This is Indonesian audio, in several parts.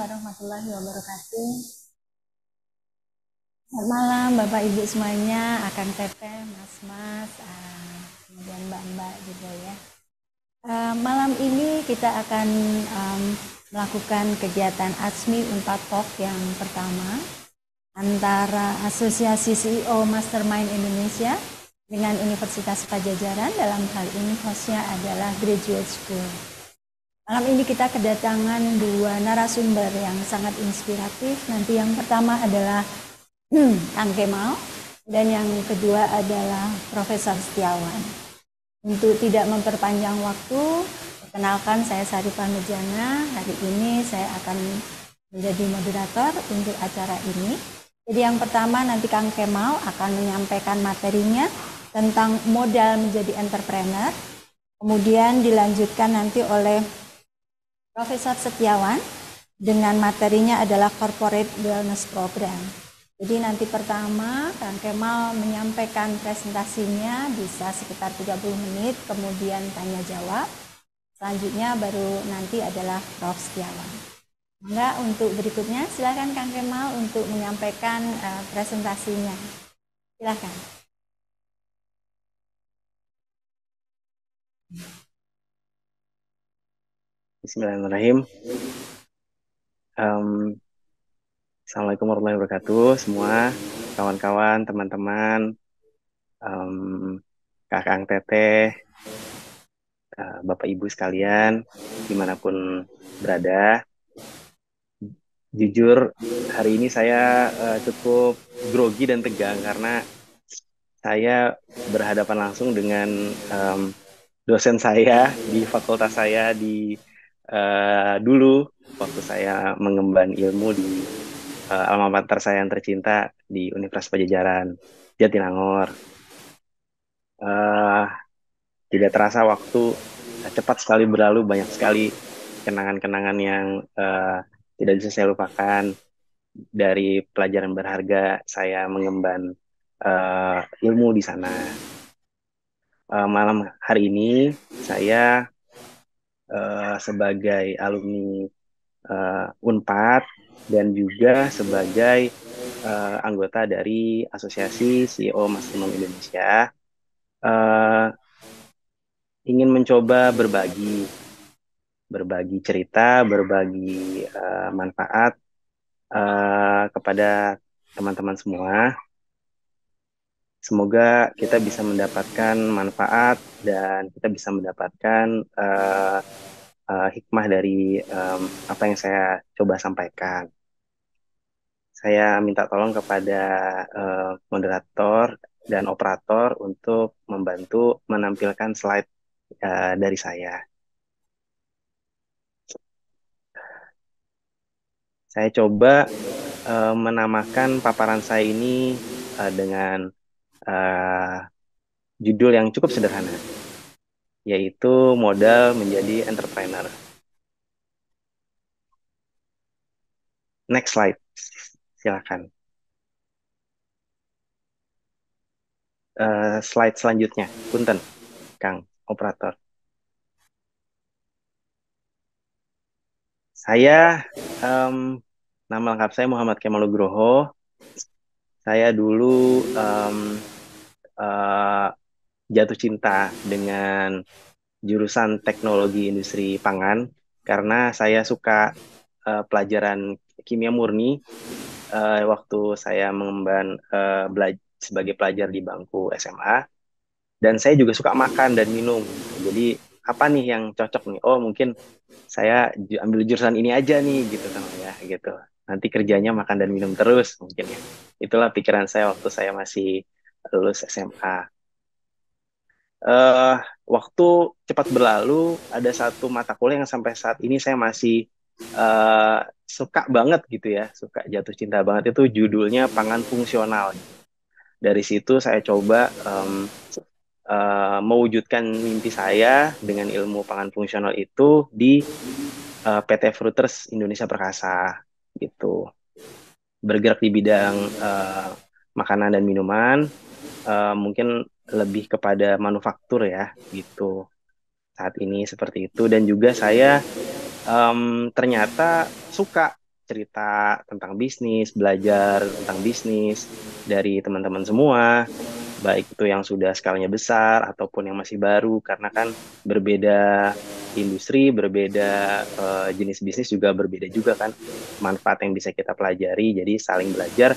warahmatullahi wabarakatuh. Ya Selamat malam Bapak Ibu semuanya, akan Teteh, Mas Mas, uh, kemudian Mbak Mbak juga ya. Uh, malam ini kita akan um, melakukan kegiatan ASMI Unpad Talk yang pertama antara Asosiasi CEO Mastermind Indonesia dengan Universitas Pajajaran dalam hal ini hostnya adalah Graduate School. Malam ini kita kedatangan dua narasumber yang sangat inspiratif. Nanti yang pertama adalah hmm, Kang Kemal dan yang kedua adalah Profesor Setiawan. Untuk tidak memperpanjang waktu, perkenalkan saya Sari Panujana. Hari ini saya akan menjadi moderator untuk acara ini. Jadi yang pertama nanti Kang Kemal akan menyampaikan materinya tentang modal menjadi entrepreneur. Kemudian dilanjutkan nanti oleh Profesor Setiawan dengan materinya adalah Corporate Wellness Program. Jadi nanti pertama Kang Kemal menyampaikan presentasinya bisa sekitar 30 menit, kemudian tanya jawab. Selanjutnya baru nanti adalah Prof. Setiawan. Enggak, untuk berikutnya silakan Kang Kemal untuk menyampaikan uh, presentasinya. Silakan. Bismillahirrahmanirrahim. Um, Assalamualaikum warahmatullahi wabarakatuh semua kawan-kawan, teman-teman, um, kakak teteh, uh, bapak ibu sekalian, dimanapun berada. Jujur hari ini saya uh, cukup grogi dan tegang karena saya berhadapan langsung dengan um, dosen saya di fakultas saya di uh, dulu waktu saya mengemban ilmu di uh, alma saya yang tercinta di Universitas Pajajaran Jatinangor. Uh, tidak terasa waktu cepat sekali berlalu banyak sekali kenangan-kenangan yang uh, tidak bisa saya lupakan dari pelajaran berharga saya mengemban uh, ilmu di sana. Uh, malam hari ini saya Eh, sebagai alumni uh, Unpad dan juga sebagai uh, anggota dari Asosiasi CEO Mastermind Indonesia uh, ingin mencoba berbagi berbagi cerita, berbagi uh, manfaat uh, kepada teman-teman semua Semoga kita bisa mendapatkan manfaat dan kita bisa mendapatkan uh, uh, hikmah dari um, apa yang saya coba sampaikan. Saya minta tolong kepada uh, moderator dan operator untuk membantu menampilkan slide uh, dari saya. Saya coba uh, menamakan paparan saya ini uh, dengan uh, judul yang cukup sederhana, yaitu modal menjadi entrepreneur. Next slide, silakan. Uh, slide selanjutnya, punten, Kang operator. Saya um, nama lengkap saya Muhammad Kemalugroho Saya dulu um, uh, jatuh cinta dengan jurusan teknologi industri pangan karena saya suka uh, pelajaran kimia murni uh, waktu saya mengemban uh, bela- sebagai pelajar di bangku SMA dan saya juga suka makan dan minum jadi apa nih yang cocok nih oh mungkin saya ambil jurusan ini aja nih gitu kan ya gitu nanti kerjanya makan dan minum terus mungkin ya itulah pikiran saya waktu saya masih lulus SMA. Uh, eh, waktu cepat berlalu, ada satu mata kuliah yang sampai saat ini saya masih uh, suka banget gitu ya, suka jatuh cinta banget itu judulnya pangan fungsional. Dari situ saya coba um, uh, mewujudkan mimpi saya dengan ilmu pangan fungsional itu di uh, PT Fruiters Indonesia Perkasa gitu. Bergerak di bidang uh, makanan dan minuman uh, mungkin lebih kepada manufaktur ya gitu saat ini seperti itu dan juga saya um, ternyata suka cerita tentang bisnis belajar tentang bisnis dari teman-teman semua baik itu yang sudah skalanya besar ataupun yang masih baru karena kan berbeda industri berbeda uh, jenis bisnis juga berbeda juga kan manfaat yang bisa kita pelajari jadi saling belajar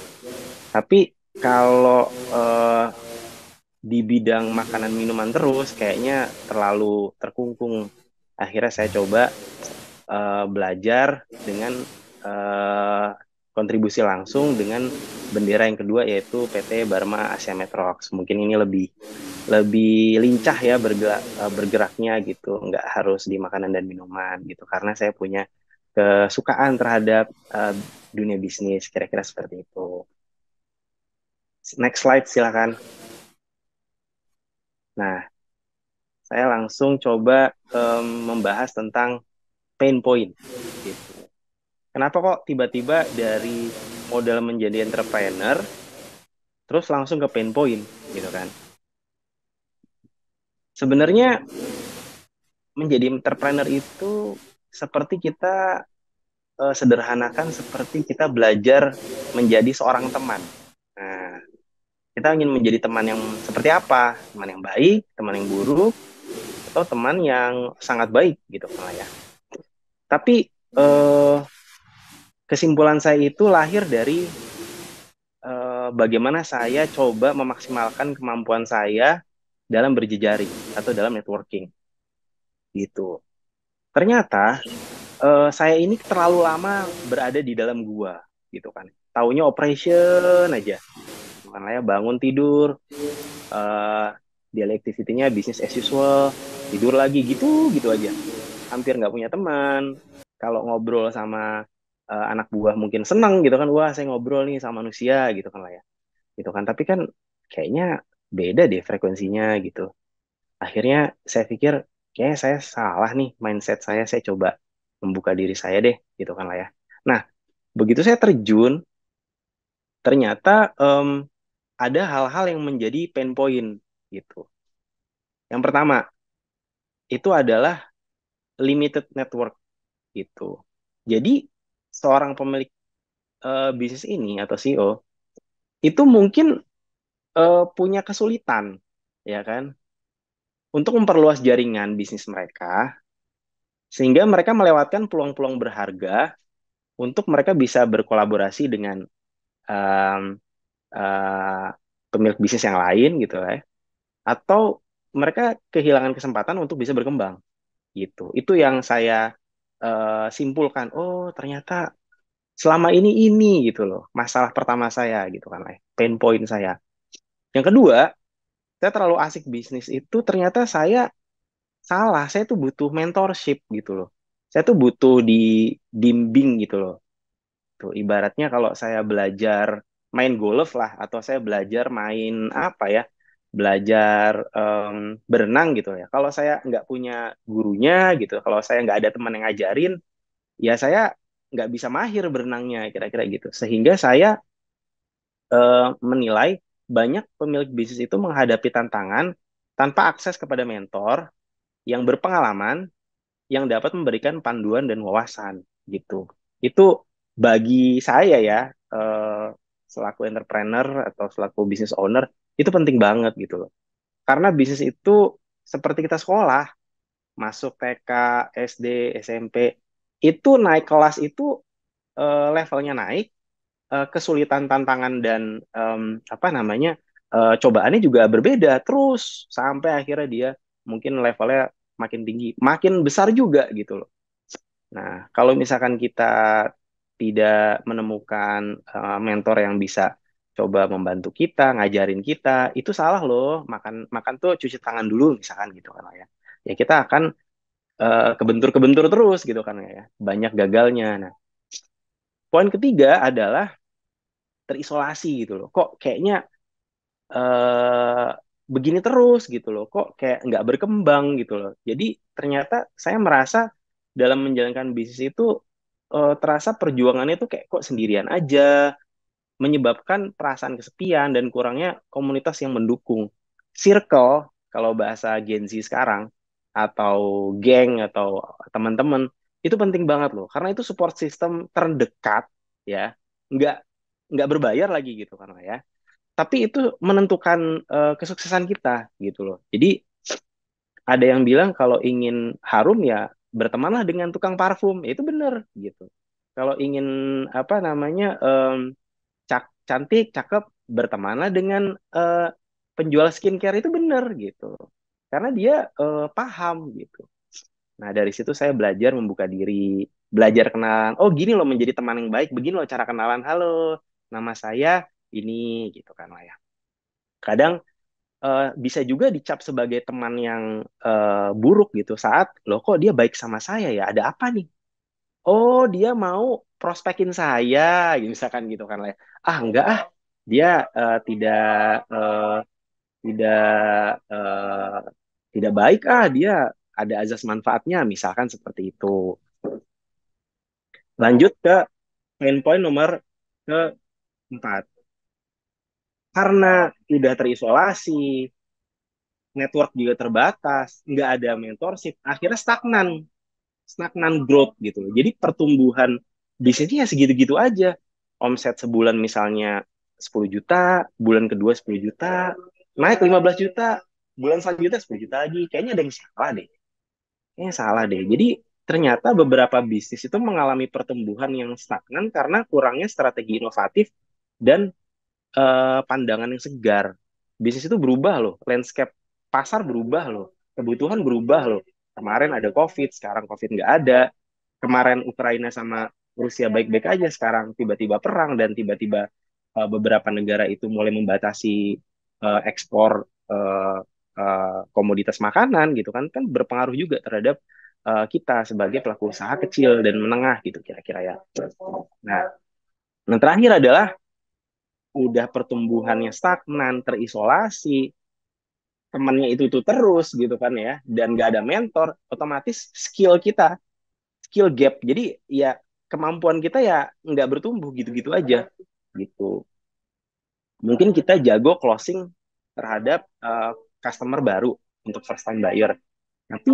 tapi kalau uh, di bidang makanan minuman terus kayaknya terlalu terkungkung. Akhirnya saya coba uh, belajar dengan uh, kontribusi langsung dengan bendera yang kedua yaitu PT Barma Asia Metrox. Mungkin ini lebih lebih lincah ya bergerak, bergeraknya gitu, nggak harus di makanan dan minuman gitu karena saya punya kesukaan terhadap uh, dunia bisnis kira-kira seperti itu. Next slide silakan. Nah, saya langsung coba um, membahas tentang pain point. Gitu. Kenapa kok tiba-tiba dari modal menjadi entrepreneur, terus langsung ke pain point, gitu kan? Sebenarnya menjadi entrepreneur itu seperti kita uh, sederhanakan seperti kita belajar menjadi seorang teman kita ingin menjadi teman yang seperti apa teman yang baik teman yang buruk atau teman yang sangat baik gitu malah ya tapi eh, kesimpulan saya itu lahir dari eh, bagaimana saya coba memaksimalkan kemampuan saya dalam berjejaring atau dalam networking gitu ternyata eh, saya ini terlalu lama berada di dalam gua gitu kan taunya operation aja kan lah ya bangun tidur uh, eh, dialektivitinya bisnis as usual tidur lagi gitu gitu aja hampir nggak punya teman kalau ngobrol sama uh, anak buah mungkin senang gitu kan wah saya ngobrol nih sama manusia gitu kan lah ya gitu kan tapi kan kayaknya beda deh frekuensinya gitu akhirnya saya pikir kayaknya saya salah nih mindset saya saya coba membuka diri saya deh gitu kan lah ya nah begitu saya terjun ternyata um, ada hal-hal yang menjadi pain point gitu. Yang pertama itu adalah limited network gitu. Jadi seorang pemilik uh, bisnis ini atau CEO itu mungkin uh, punya kesulitan ya kan untuk memperluas jaringan bisnis mereka sehingga mereka melewatkan peluang-peluang berharga untuk mereka bisa berkolaborasi dengan um, Eh, pemilik bisnis yang lain gitu ya atau mereka kehilangan kesempatan untuk bisa berkembang gitu itu yang saya uh, simpulkan oh ternyata selama ini ini gitu loh masalah pertama saya gitu kan eh pain point saya yang kedua saya terlalu asik bisnis itu ternyata saya salah saya tuh butuh mentorship gitu loh saya tuh butuh di dimbing gitu loh tuh ibaratnya kalau saya belajar main golf lah atau saya belajar main apa ya belajar um, berenang gitu ya kalau saya nggak punya gurunya gitu kalau saya nggak ada teman yang ngajarin ya saya nggak bisa mahir berenangnya kira-kira gitu sehingga saya uh, menilai banyak pemilik bisnis itu menghadapi tantangan tanpa akses kepada mentor yang berpengalaman yang dapat memberikan panduan dan wawasan gitu itu bagi saya ya uh, selaku entrepreneur atau selaku business owner itu penting banget gitu loh. Karena bisnis itu seperti kita sekolah, masuk TK, SD, SMP, itu naik kelas itu uh, levelnya naik, uh, kesulitan tantangan dan um, apa namanya uh, cobaannya juga berbeda terus sampai akhirnya dia mungkin levelnya makin tinggi, makin besar juga gitu loh. Nah, kalau misalkan kita tidak menemukan uh, mentor yang bisa coba membantu kita, ngajarin kita, itu salah loh. Makan makan tuh cuci tangan dulu misalkan gitu kan ya. Ya kita akan kebentur eh, kebentur-kebentur terus gitu kan ya. Banyak gagalnya. Nah, poin ketiga adalah terisolasi gitu loh. Kok kayaknya uh, begini terus gitu loh. Kok kayak nggak berkembang gitu loh. Jadi ternyata saya merasa dalam menjalankan bisnis itu uh, terasa perjuangannya tuh kayak kok sendirian aja, menyebabkan perasaan kesepian dan kurangnya komunitas yang mendukung. Circle, kalau bahasa Gen Z sekarang, atau geng, atau teman-teman, itu penting banget loh. Karena itu support system terdekat, ya. Nggak, nggak berbayar lagi gitu karena ya. Tapi itu menentukan uh, kesuksesan kita gitu loh. Jadi ada yang bilang kalau ingin harum ya bertemanlah dengan tukang parfum itu benar gitu kalau ingin apa namanya um, cak cantik cakep bertemanlah dengan uh, penjual skincare itu benar gitu karena dia uh, paham gitu nah dari situ saya belajar membuka diri belajar kenalan oh gini loh menjadi teman yang baik begini loh cara kenalan halo nama saya ini gitu kan lah ya kadang uh, bisa juga dicap sebagai teman yang uh, buruk gitu saat lo kok dia baik sama saya ya ada apa nih oh dia mau prospekin saya gitu, misalkan gitu kan lah ah enggak ah dia uh, tidak uh, tidak uh, tidak baik ah dia ada azas manfaatnya misalkan seperti itu lanjut ke poin-poin nomor keempat karena udah terisolasi, network juga terbatas, nggak ada mentorship, akhirnya stagnan, stagnan growth gitu. Jadi pertumbuhan bisnisnya ya segitu-gitu aja. Omset sebulan misalnya 10 juta, bulan kedua 10 juta, naik 15 juta, bulan selanjutnya 10 juta lagi. Kayaknya ada yang salah deh. Kayaknya salah deh. Jadi ternyata beberapa bisnis itu mengalami pertumbuhan yang stagnan karena kurangnya strategi inovatif dan uh, pandangan yang segar. Bisnis itu berubah loh, landscape pasar berubah loh, kebutuhan berubah loh. Kemarin ada COVID, sekarang COVID nggak ada. Kemarin Ukraina sama Rusia baik-baik aja, sekarang tiba-tiba perang dan tiba-tiba uh, beberapa negara itu mulai membatasi uh, ekspor uh, uh, komoditas makanan gitu kan, kan berpengaruh juga terhadap uh, kita sebagai pelaku usaha kecil dan menengah gitu kira-kira ya. Nah, yang terakhir adalah udah pertumbuhannya stagnan terisolasi temannya itu itu terus gitu kan ya dan gak ada mentor otomatis skill kita skill gap jadi ya kemampuan kita ya nggak bertumbuh gitu-gitu aja gitu mungkin kita jago closing terhadap uh, customer baru untuk first time buyer tapi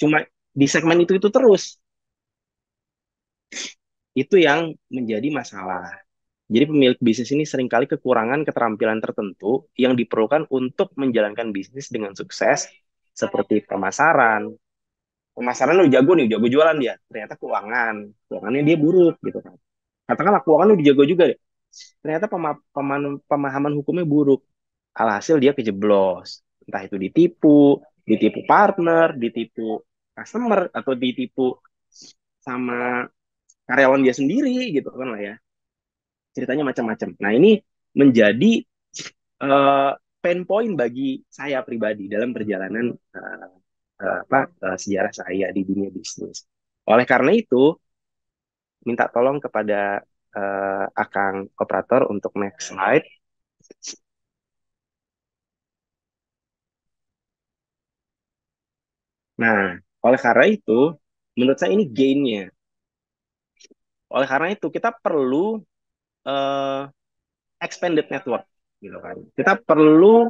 cuma di segmen itu itu terus itu yang menjadi masalah jadi pemilik bisnis ini seringkali kekurangan keterampilan tertentu yang diperlukan untuk menjalankan bisnis dengan sukses seperti pemasaran. Pemasaran lu jago nih, jago jualan dia. Ternyata keuangan, keuangannya dia buruk gitu kan. Katakanlah keuangan lu jago juga deh. Ternyata pema pema pemahaman hukumnya buruk. Alhasil dia kejeblos. Entah itu ditipu, ditipu partner, ditipu customer atau ditipu sama karyawan dia sendiri gitu kan lah ya ceritanya macam-macam. Nah ini menjadi uh, pain point bagi saya pribadi dalam perjalanan uh, uh, apa uh, sejarah saya di dunia bisnis. Oleh karena itu minta tolong kepada uh, akang operator untuk next slide. Nah, oleh karena itu, menurut saya ini gainnya. Oleh karena itu, kita perlu uh, expanded network gitu kan. Kita perlu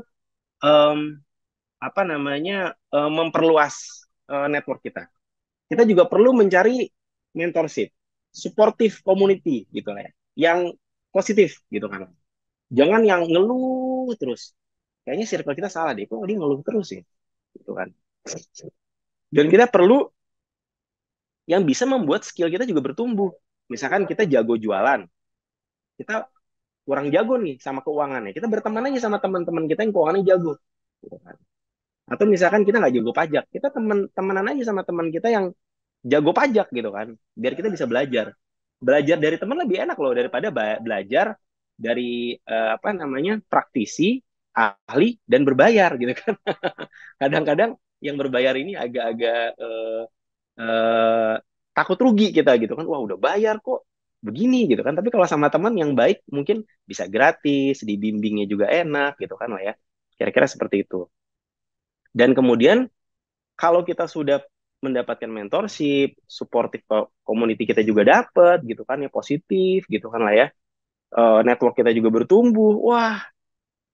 um, apa namanya uh, memperluas uh, network kita. Kita juga perlu mencari mentorship, supportive community gitu ya, yang positif gitu kan. Jangan yang ngeluh terus. Kayaknya circle kita salah deh, kok dia ngeluh terus sih, gitu kan. Dan kita perlu yang bisa membuat skill kita juga bertumbuh. Misalkan kita jago jualan, kita kurang jago nih sama keuangannya kita berteman aja sama teman-teman kita yang keuangannya jago gitu kan atau misalkan kita nggak jago pajak kita temen temenan aja sama teman kita yang jago pajak gitu kan biar kita bisa belajar belajar dari teman lebih enak loh daripada belajar dari eh, apa namanya praktisi ahli dan berbayar gitu kan kadang-kadang yang berbayar ini agak-agak eh, eh, takut rugi kita gitu kan wah udah bayar kok begini gitu kan tapi kalau sama teman yang baik mungkin bisa gratis dibimbingnya juga enak gitu kan lah ya kira-kira seperti itu dan kemudian kalau kita sudah mendapatkan mentorship supportive community kita juga dapat gitu kan ya positif gitu kan lah ya eh, network kita juga bertumbuh wah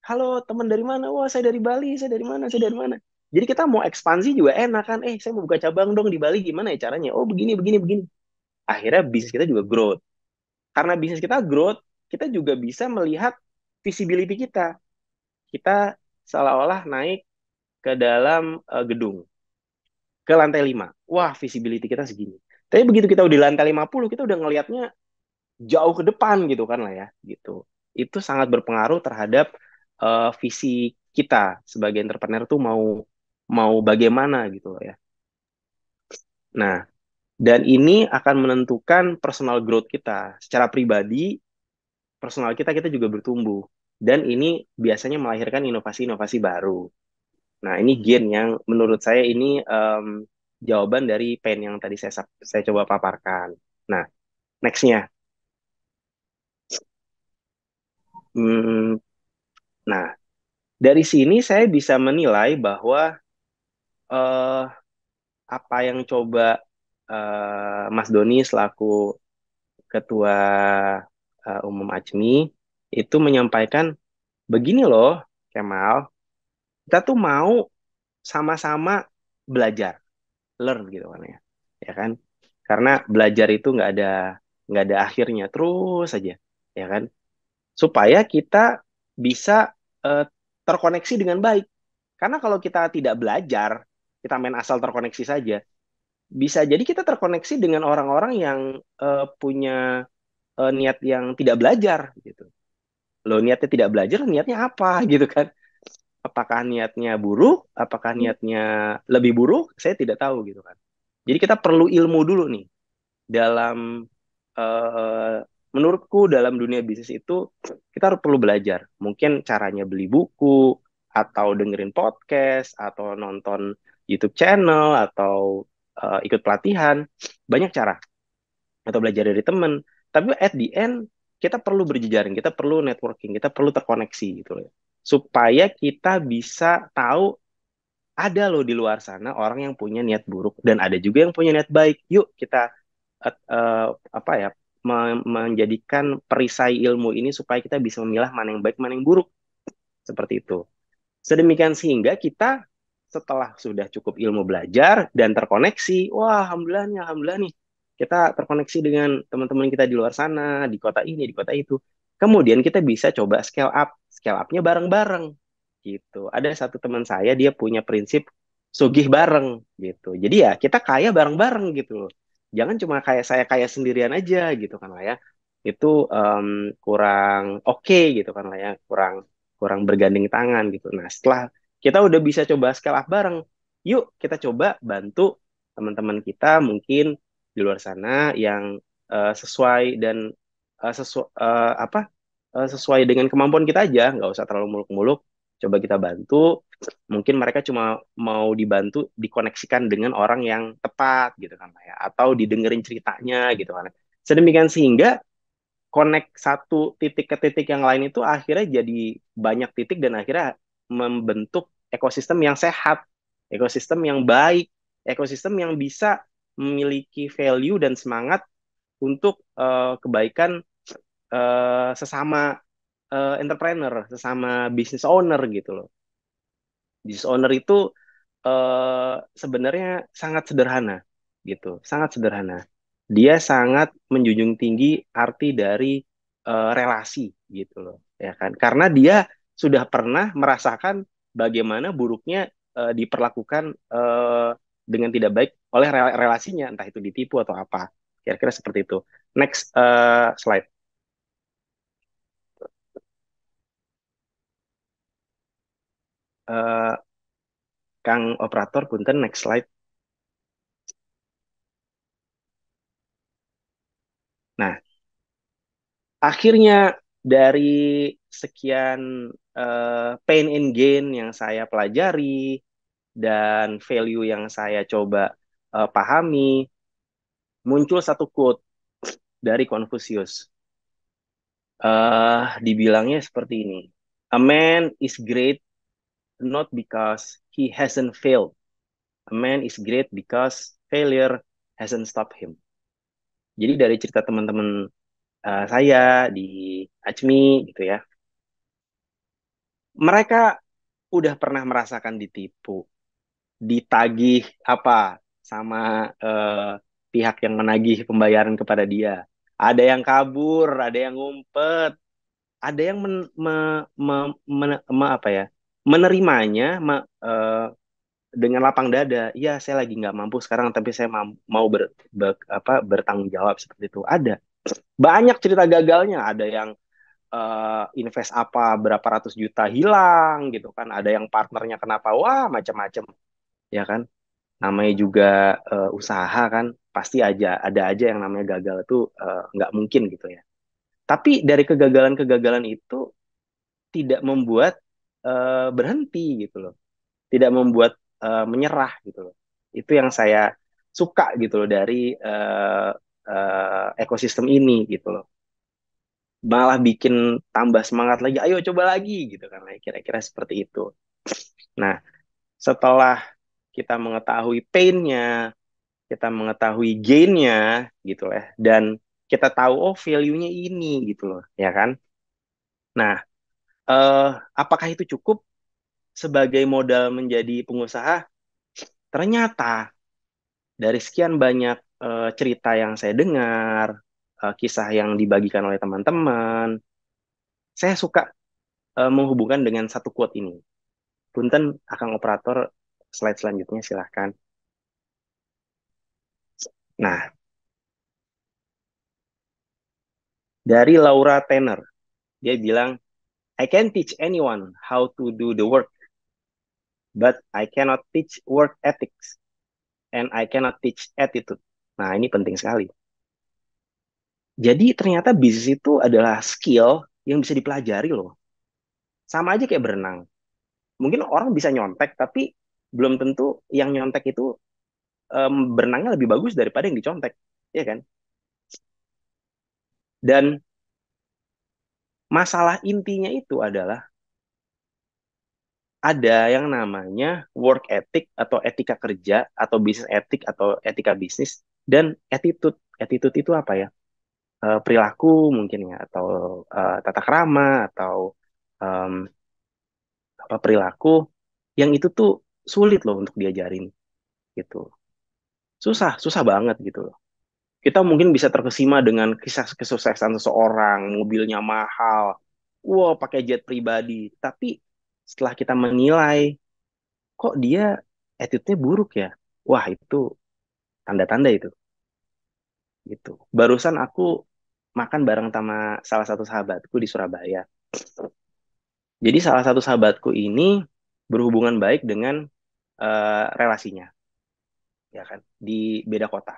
halo teman dari mana wah saya dari Bali saya dari mana saya dari mana jadi kita mau ekspansi juga enak kan eh saya mau buka cabang dong di Bali gimana ya caranya oh begini begini begini akhirnya bisnis kita juga growth karena bisnis kita growth, kita juga bisa melihat visibility kita. Kita seolah-olah naik ke dalam uh, gedung, ke lantai 5. Wah, visibility kita segini. Tapi begitu kita udah di lantai 50, kita udah ngelihatnya jauh ke depan gitu kan lah ya, gitu. Itu sangat berpengaruh terhadap uh, visi kita sebagai entrepreneur tuh mau mau bagaimana gitu loh ya. Nah, dan ini akan menentukan personal growth kita. Secara pribadi, personal kita kita juga bertumbuh. Dan ini biasanya melahirkan inovasi-inovasi baru. Nah, ini gen yang menurut saya ini um, jawaban dari pen yang tadi saya saya coba paparkan. Nah, nextnya. Hmm, nah, dari sini saya bisa menilai bahwa uh, apa yang coba Eh, Mas Doni selaku ketua uh, umum ACMI itu menyampaikan begini loh Kemal, kita tuh mau sama-sama belajar, learn gitu kan ya, ya kan? Karena belajar itu nggak ada nggak ada akhirnya terus saja, ya kan? Supaya kita bisa uh, terkoneksi dengan baik. Karena kalau kita tidak belajar, kita main asal terkoneksi saja, bisa jadi kita terkoneksi dengan orang-orang yang uh, punya uh, niat yang tidak belajar gitu. Lo niatnya tidak belajar, niatnya apa gitu kan? Apakah niatnya buruk? Apakah hmm. niatnya lebih buruk? Saya tidak tahu gitu kan. Jadi kita perlu ilmu dulu nih dalam uh, menurutku dalam dunia bisnis itu kita harus perlu belajar. Mungkin caranya beli buku atau dengerin podcast atau nonton YouTube channel atau uh, ikut pelatihan, banyak cara atau belajar dari teman. Tapi at the end kita perlu berjejaring, kita perlu networking, kita perlu terkoneksi gitu loh. Ya. Supaya kita bisa tahu ada loh di luar sana orang yang punya niat buruk dan ada juga yang punya niat baik. Yuk kita uh, uh, apa ya menjadikan perisai ilmu ini supaya kita bisa memilah mana yang baik, mana yang buruk. Seperti itu. Sedemikian sehingga kita setelah sudah cukup ilmu belajar dan terkoneksi, wah alhamdulillah nih, alhamdulillah nih, kita terkoneksi dengan teman-teman kita di luar sana, di kota ini, di kota itu. Kemudian kita bisa coba scale up, scale up-nya bareng-bareng gitu. Ada satu teman saya dia punya prinsip sugih bareng gitu. Jadi ya kita kaya bareng-bareng gitu Jangan cuma kayak saya kaya sendirian aja gitu kan lah ya. Itu um, kurang oke okay, gitu kan lah ya, kurang kurang bergandeng tangan gitu. Nah, setelah kita udah bisa coba scale up bareng. Yuk kita coba bantu teman-teman kita mungkin di luar sana yang uh, sesuai dan uh, sesu uh, apa uh, sesuai dengan kemampuan kita aja, nggak usah terlalu muluk-muluk. Coba kita bantu. Mungkin mereka cuma mau dibantu dikoneksikan dengan orang yang tepat gitu kan ya, atau didengerin ceritanya gitu kan. Sedemikian sehingga connect satu titik ke titik yang lain itu akhirnya jadi banyak titik dan akhirnya membentuk ekosistem yang sehat, ekosistem yang baik, ekosistem yang bisa memiliki value dan semangat untuk uh, kebaikan uh, sesama uh, entrepreneur, sesama business owner gitu loh. Business owner itu uh, sebenarnya sangat sederhana gitu, sangat sederhana. Dia sangat menjunjung tinggi arti dari uh, relasi gitu loh, ya kan? Karena dia sudah pernah merasakan bagaimana buruknya uh, diperlakukan uh, dengan tidak baik oleh relasinya, entah itu ditipu atau apa. Kira-kira seperti itu. Next uh, slide. Uh, Kang operator, punten next slide. Nah, akhirnya dari sekian uh, pain and gain yang saya pelajari dan value yang saya coba uh, pahami muncul satu quote dari Confucius. Uh, dibilangnya seperti ini. A man is great not because he hasn't failed. A man is great because failure hasn't stopped him. Jadi dari cerita teman-teman uh, saya di Acmi gitu ya mereka udah pernah merasakan ditipu ditagih apa sama uh, pihak yang menagih pembayaran kepada dia ada yang kabur ada yang ngumpet ada yang men, me, me, me, me, apa ya menerimanya me, uh, dengan lapang dada ya saya lagi nggak mampu sekarang tapi saya mau, ber, ber, apa bertanggung jawab seperti itu ada banyak cerita gagalnya ada yang uh, invest apa berapa ratus juta hilang gitu kan ada yang partnernya kenapa wah macam-macam ya kan namanya juga uh, usaha kan pasti aja ada aja yang namanya gagal itu eh, nggak uh, mungkin gitu ya tapi dari kegagalan-kegagalan itu tidak membuat uh, berhenti gitu loh tidak membuat uh, menyerah gitu loh itu yang saya suka gitu loh dari uh, uh, ekosistem ini gitu loh malah bikin tambah semangat lagi ayo coba lagi gitu kan nah, kira-kira seperti itu nah setelah kita mengetahui painnya kita mengetahui gainnya gitu ya dan kita tahu oh value-nya ini gitu loh ya kan nah eh, apakah itu cukup sebagai modal menjadi pengusaha ternyata dari sekian banyak uh, cerita yang saya dengar, uh, kisah yang dibagikan oleh teman-teman, saya suka uh, menghubungkan dengan satu quote ini. Punten, akan operator slide selanjutnya silahkan. Nah, dari Laura Tanner, dia bilang, I can teach anyone how to do the work, but I cannot teach work ethics, and I cannot teach attitude. Nah, ini penting sekali. Jadi ternyata bisnis itu adalah skill yang bisa dipelajari loh. Sama aja kayak berenang. Mungkin orang bisa nyontek, tapi belum tentu yang nyontek itu um, berenangnya lebih bagus daripada yang dicontek. Iya kan? Dan masalah intinya itu adalah ada yang namanya work ethic atau etika kerja atau bisnis etik atau etika bisnis dan attitude attitude itu apa ya e, perilaku mungkin ya atau e, tata krama atau um, apa perilaku yang itu tuh sulit loh untuk diajarin gitu susah susah banget gitu loh kita mungkin bisa terkesima dengan kisah kesuksesan seseorang mobilnya mahal wow pakai jet pribadi tapi setelah kita menilai kok dia attitude-nya buruk ya wah itu tanda-tanda itu gitu barusan aku makan bareng sama salah satu sahabatku di Surabaya jadi salah satu sahabatku ini berhubungan baik dengan uh, relasinya ya kan di beda kota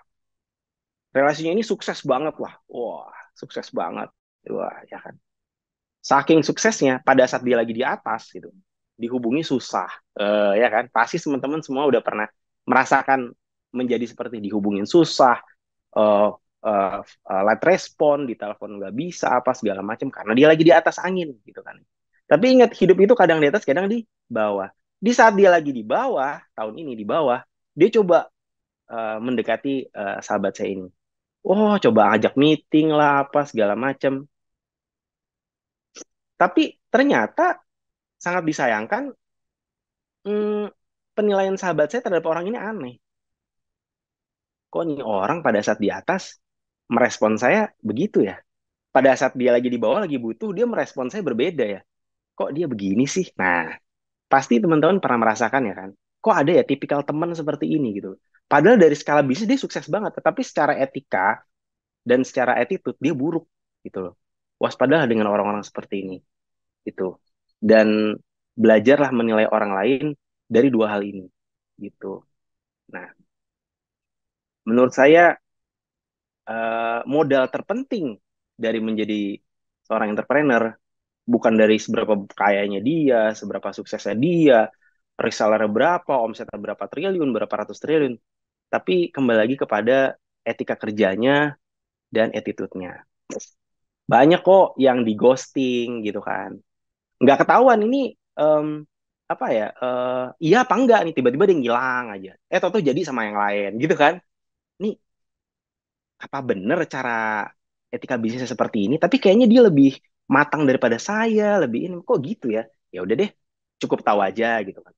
relasinya ini sukses banget lah wah sukses banget wah ya kan saking suksesnya pada saat dia lagi di atas gitu dihubungi susah uh, ya kan pasti teman-teman semua udah pernah merasakan menjadi seperti dihubungin susah, uh, uh, uh, respon, ditelepon telepon nggak bisa, apa segala macam karena dia lagi di atas angin gitu kan. Tapi ingat hidup itu kadang di atas, kadang di bawah. Di saat dia lagi di bawah, tahun ini di bawah, dia coba uh, mendekati uh, sahabat saya ini. Oh, coba ajak meeting lah apa segala macam. Tapi ternyata sangat disayangkan hmm, penilaian sahabat saya terhadap orang ini aneh kok ini orang pada saat di atas merespon saya begitu ya pada saat dia lagi di bawah lagi butuh dia merespon saya berbeda ya kok dia begini sih nah pasti teman-teman pernah merasakan ya kan kok ada ya tipikal teman seperti ini gitu padahal dari skala bisnis dia sukses banget tetapi secara etika dan secara attitude dia buruk gitu loh waspadalah dengan orang-orang seperti ini gitu dan belajarlah menilai orang lain dari dua hal ini gitu nah menurut saya uh, modal terpenting dari menjadi seorang entrepreneur bukan dari seberapa kayanya dia, seberapa suksesnya dia, resellernya berapa, omsetnya berapa triliun, berapa ratus triliun, tapi kembali lagi kepada etika kerjanya dan attitude-nya. Banyak kok yang di ghosting gitu kan. Nggak ketahuan ini um, apa ya, uh, iya apa enggak nih, tiba-tiba dia ngilang aja. Eh, tau jadi sama yang lain gitu kan nih apa bener cara etika bisnisnya seperti ini tapi kayaknya dia lebih matang daripada saya lebih ini kok gitu ya ya udah deh cukup tahu aja gitu kan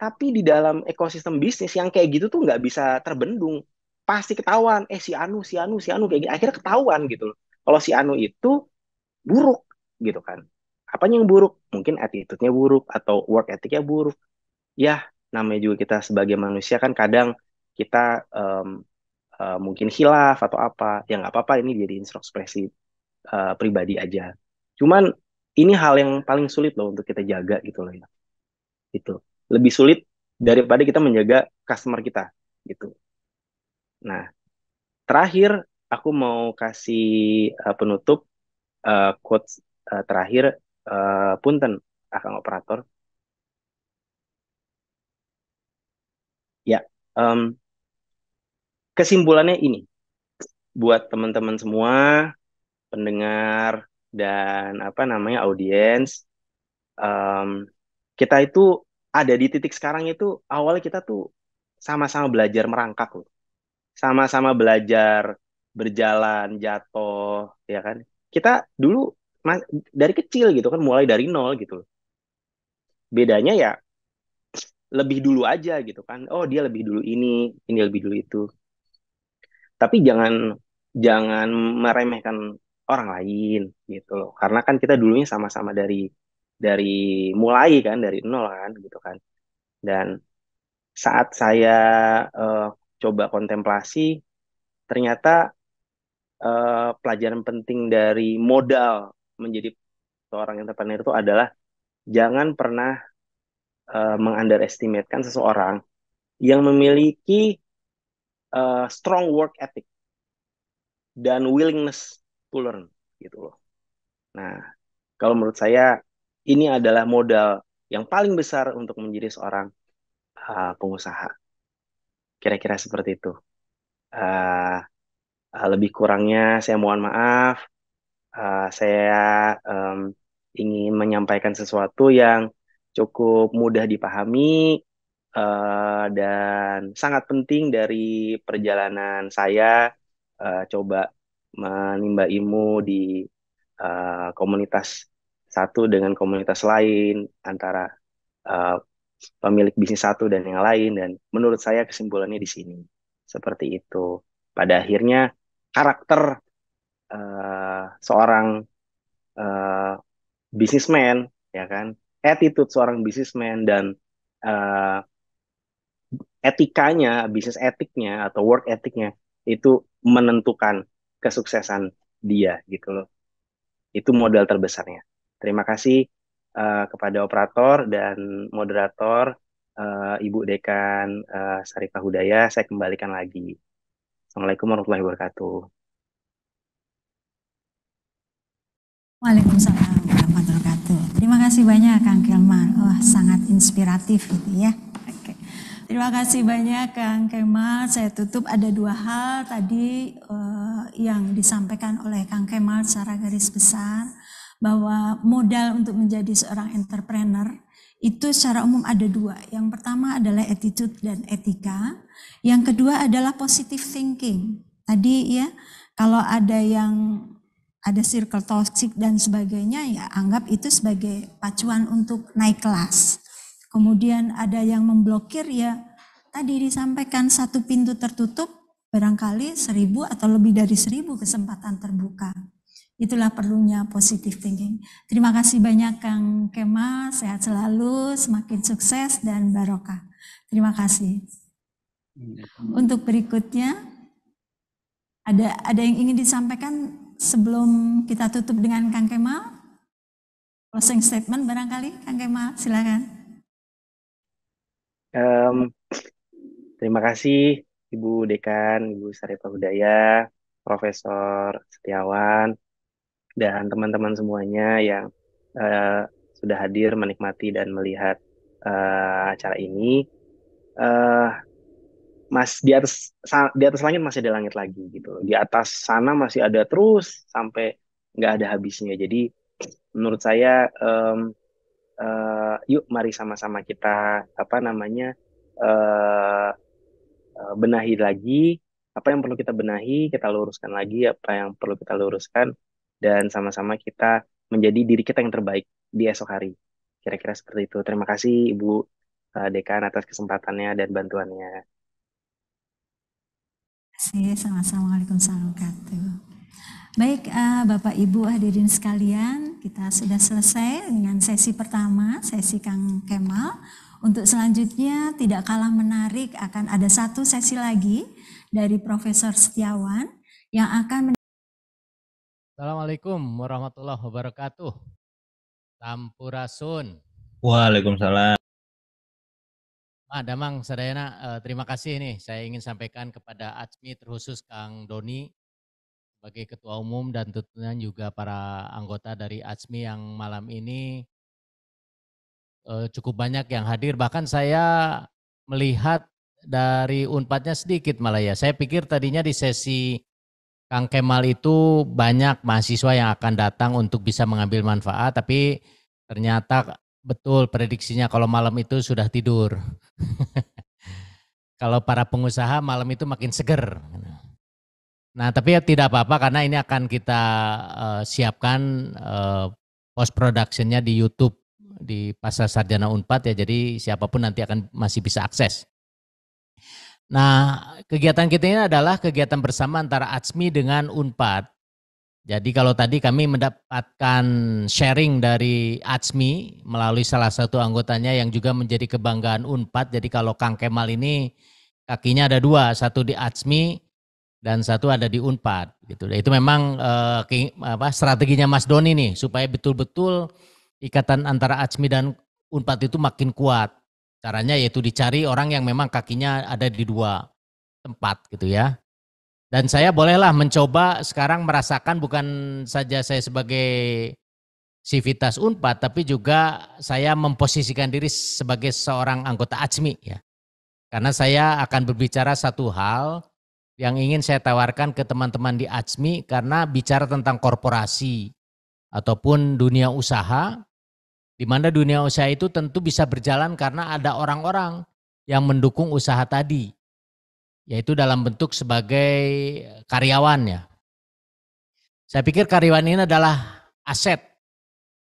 tapi di dalam ekosistem bisnis yang kayak gitu tuh nggak bisa terbendung pasti ketahuan eh si Anu si Anu si Anu kayak gini akhirnya ketahuan gitu loh kalau si Anu itu buruk gitu kan apanya yang buruk mungkin attitude-nya buruk atau work ethic-nya buruk ya namanya juga kita sebagai manusia kan kadang kita um, uh, mungkin hilaf atau apa ya nggak apa-apa ini jadi introspeksi uh, pribadi aja cuman ini hal yang paling sulit loh untuk kita jaga gitu loh ya itu lebih sulit daripada kita menjaga customer kita gitu nah terakhir aku mau kasih uh, penutup uh, quotes uh, terakhir uh, punten akang operator ya um, kesimpulannya ini buat teman-teman semua pendengar dan apa namanya audiens um, kita itu ada di titik sekarang itu awalnya kita tuh sama-sama belajar merangkak loh sama-sama belajar berjalan jatuh ya kan kita dulu dari kecil gitu kan mulai dari nol gitu bedanya ya lebih dulu aja gitu kan oh dia lebih dulu ini ini lebih dulu itu tapi jangan jangan meremehkan orang lain gitu loh karena kan kita dulunya sama-sama dari dari mulai kan dari nol kan gitu kan dan saat saya uh, coba kontemplasi ternyata uh, pelajaran penting dari modal menjadi seorang entrepreneur itu adalah jangan pernah uh, kan seseorang yang memiliki uh, strong work ethic dan willingness to learn gitu loh. Nah, kalau menurut saya ini adalah modal yang paling besar untuk menjadi seorang uh, pengusaha. Kira-kira seperti itu. Uh, uh, lebih kurangnya saya mohon maaf. Uh, saya um, ingin menyampaikan sesuatu yang cukup mudah dipahami uh, dan sangat penting dari perjalanan saya uh, coba menimba ilmu di uh, komunitas satu dengan komunitas lain antara uh, pemilik bisnis satu dan yang lain dan menurut saya kesimpulannya di sini seperti itu pada akhirnya karakter uh, seorang uh, bisnismen ya kan attitude seorang bisnismen dan uh, etikanya, bisnis etiknya atau work etiknya itu menentukan kesuksesan dia gitu loh. Itu modal terbesarnya. Terima kasih uh, kepada operator dan moderator uh, Ibu Dekan uh, eh, Sarifah Hudaya, saya kembalikan lagi. Assalamualaikum warahmatullahi wabarakatuh. Waalaikumsalam warahmatullahi wabarakatuh. Terima kasih banyak Kang Kilmar. Wah, sangat inspiratif gitu ya. Terima kasih banyak Kang Kemal. Saya tutup ada dua hal tadi uh, yang disampaikan oleh Kang Kemal secara garis besar bahwa modal untuk menjadi seorang entrepreneur itu secara umum ada dua. Yang pertama adalah attitude dan etika. Yang kedua adalah positive thinking. Tadi ya, kalau ada yang ada circle toxic dan sebagainya ya anggap itu sebagai pacuan untuk naik kelas kemudian ada yang memblokir ya tadi disampaikan satu pintu tertutup barangkali seribu atau lebih dari seribu kesempatan terbuka. Itulah perlunya positive thinking. Terima kasih banyak Kang Kemal sehat selalu, semakin sukses dan barokah. Terima kasih. Untuk berikutnya, ada ada yang ingin disampaikan sebelum kita tutup dengan Kang Kemal? Closing statement barangkali, Kang Kemal, silakan. Um, terima kasih Ibu Dekan, Ibu Sarifa Budaya, Profesor Setiawan, dan teman-teman semuanya yang uh, sudah hadir menikmati dan melihat uh, acara ini. Uh, mas di atas di atas langit masih ada langit lagi gitu loh. Di atas sana masih ada terus sampai nggak ada habisnya. Jadi menurut saya um, uh, yuk mari sama-sama kita apa namanya uh, benahi lagi apa yang perlu kita benahi kita luruskan lagi apa yang perlu kita luruskan dan sama-sama kita menjadi diri kita yang terbaik di esok hari kira-kira seperti itu terima kasih ibu dekan atas kesempatannya dan bantuannya. saya sama-sama. Waalaikumsalam warahmatullahi Baik, uh, Bapak Ibu hadirin sekalian, kita sudah selesai dengan sesi pertama, sesi Kang Kemal. Untuk selanjutnya tidak kalah menarik akan ada satu sesi lagi dari Profesor Setiawan yang akan Assalamualaikum warahmatullahi wabarakatuh. Sampurasun. Waalaikumsalam. Ah, Damang Sadayana, eh, terima kasih nih. Saya ingin sampaikan kepada Atsmi terkhusus Kang Doni sebagai ketua umum dan tentunya juga para anggota dari ASMI yang malam ini eh, cukup banyak yang hadir. Bahkan saya melihat dari unpadnya sedikit malah ya. Saya pikir tadinya di sesi Kang Kemal itu banyak mahasiswa yang akan datang untuk bisa mengambil manfaat, tapi ternyata betul prediksinya kalau malam itu sudah tidur. kalau para pengusaha malam itu makin seger. Nah, tapi ya tidak apa-apa karena ini akan kita uh, siapkan uh, post productionnya di YouTube di Pasar Sarjana Unpad ya. Jadi siapapun nanti akan masih bisa akses. Nah, kegiatan kita ini adalah kegiatan bersama antara Atsmi dengan Unpad. Jadi kalau tadi kami mendapatkan sharing dari Atsmi melalui salah satu anggotanya yang juga menjadi kebanggaan Unpad. Jadi kalau Kang Kemal ini kakinya ada dua, satu di Atsmi, dan satu ada di Unpad gitu. Itu memang uh, ke, apa strateginya Mas Doni nih supaya betul-betul ikatan antara Acmi dan Unpad itu makin kuat. Caranya yaitu dicari orang yang memang kakinya ada di dua tempat gitu ya. Dan saya bolehlah mencoba sekarang merasakan bukan saja saya sebagai civitas Unpad tapi juga saya memposisikan diri sebagai seorang anggota Acmi ya. Karena saya akan berbicara satu hal yang ingin saya tawarkan ke teman-teman di ACMI karena bicara tentang korporasi ataupun dunia usaha, di mana dunia usaha itu tentu bisa berjalan karena ada orang-orang yang mendukung usaha tadi, yaitu dalam bentuk sebagai karyawan ya. Saya pikir karyawan ini adalah aset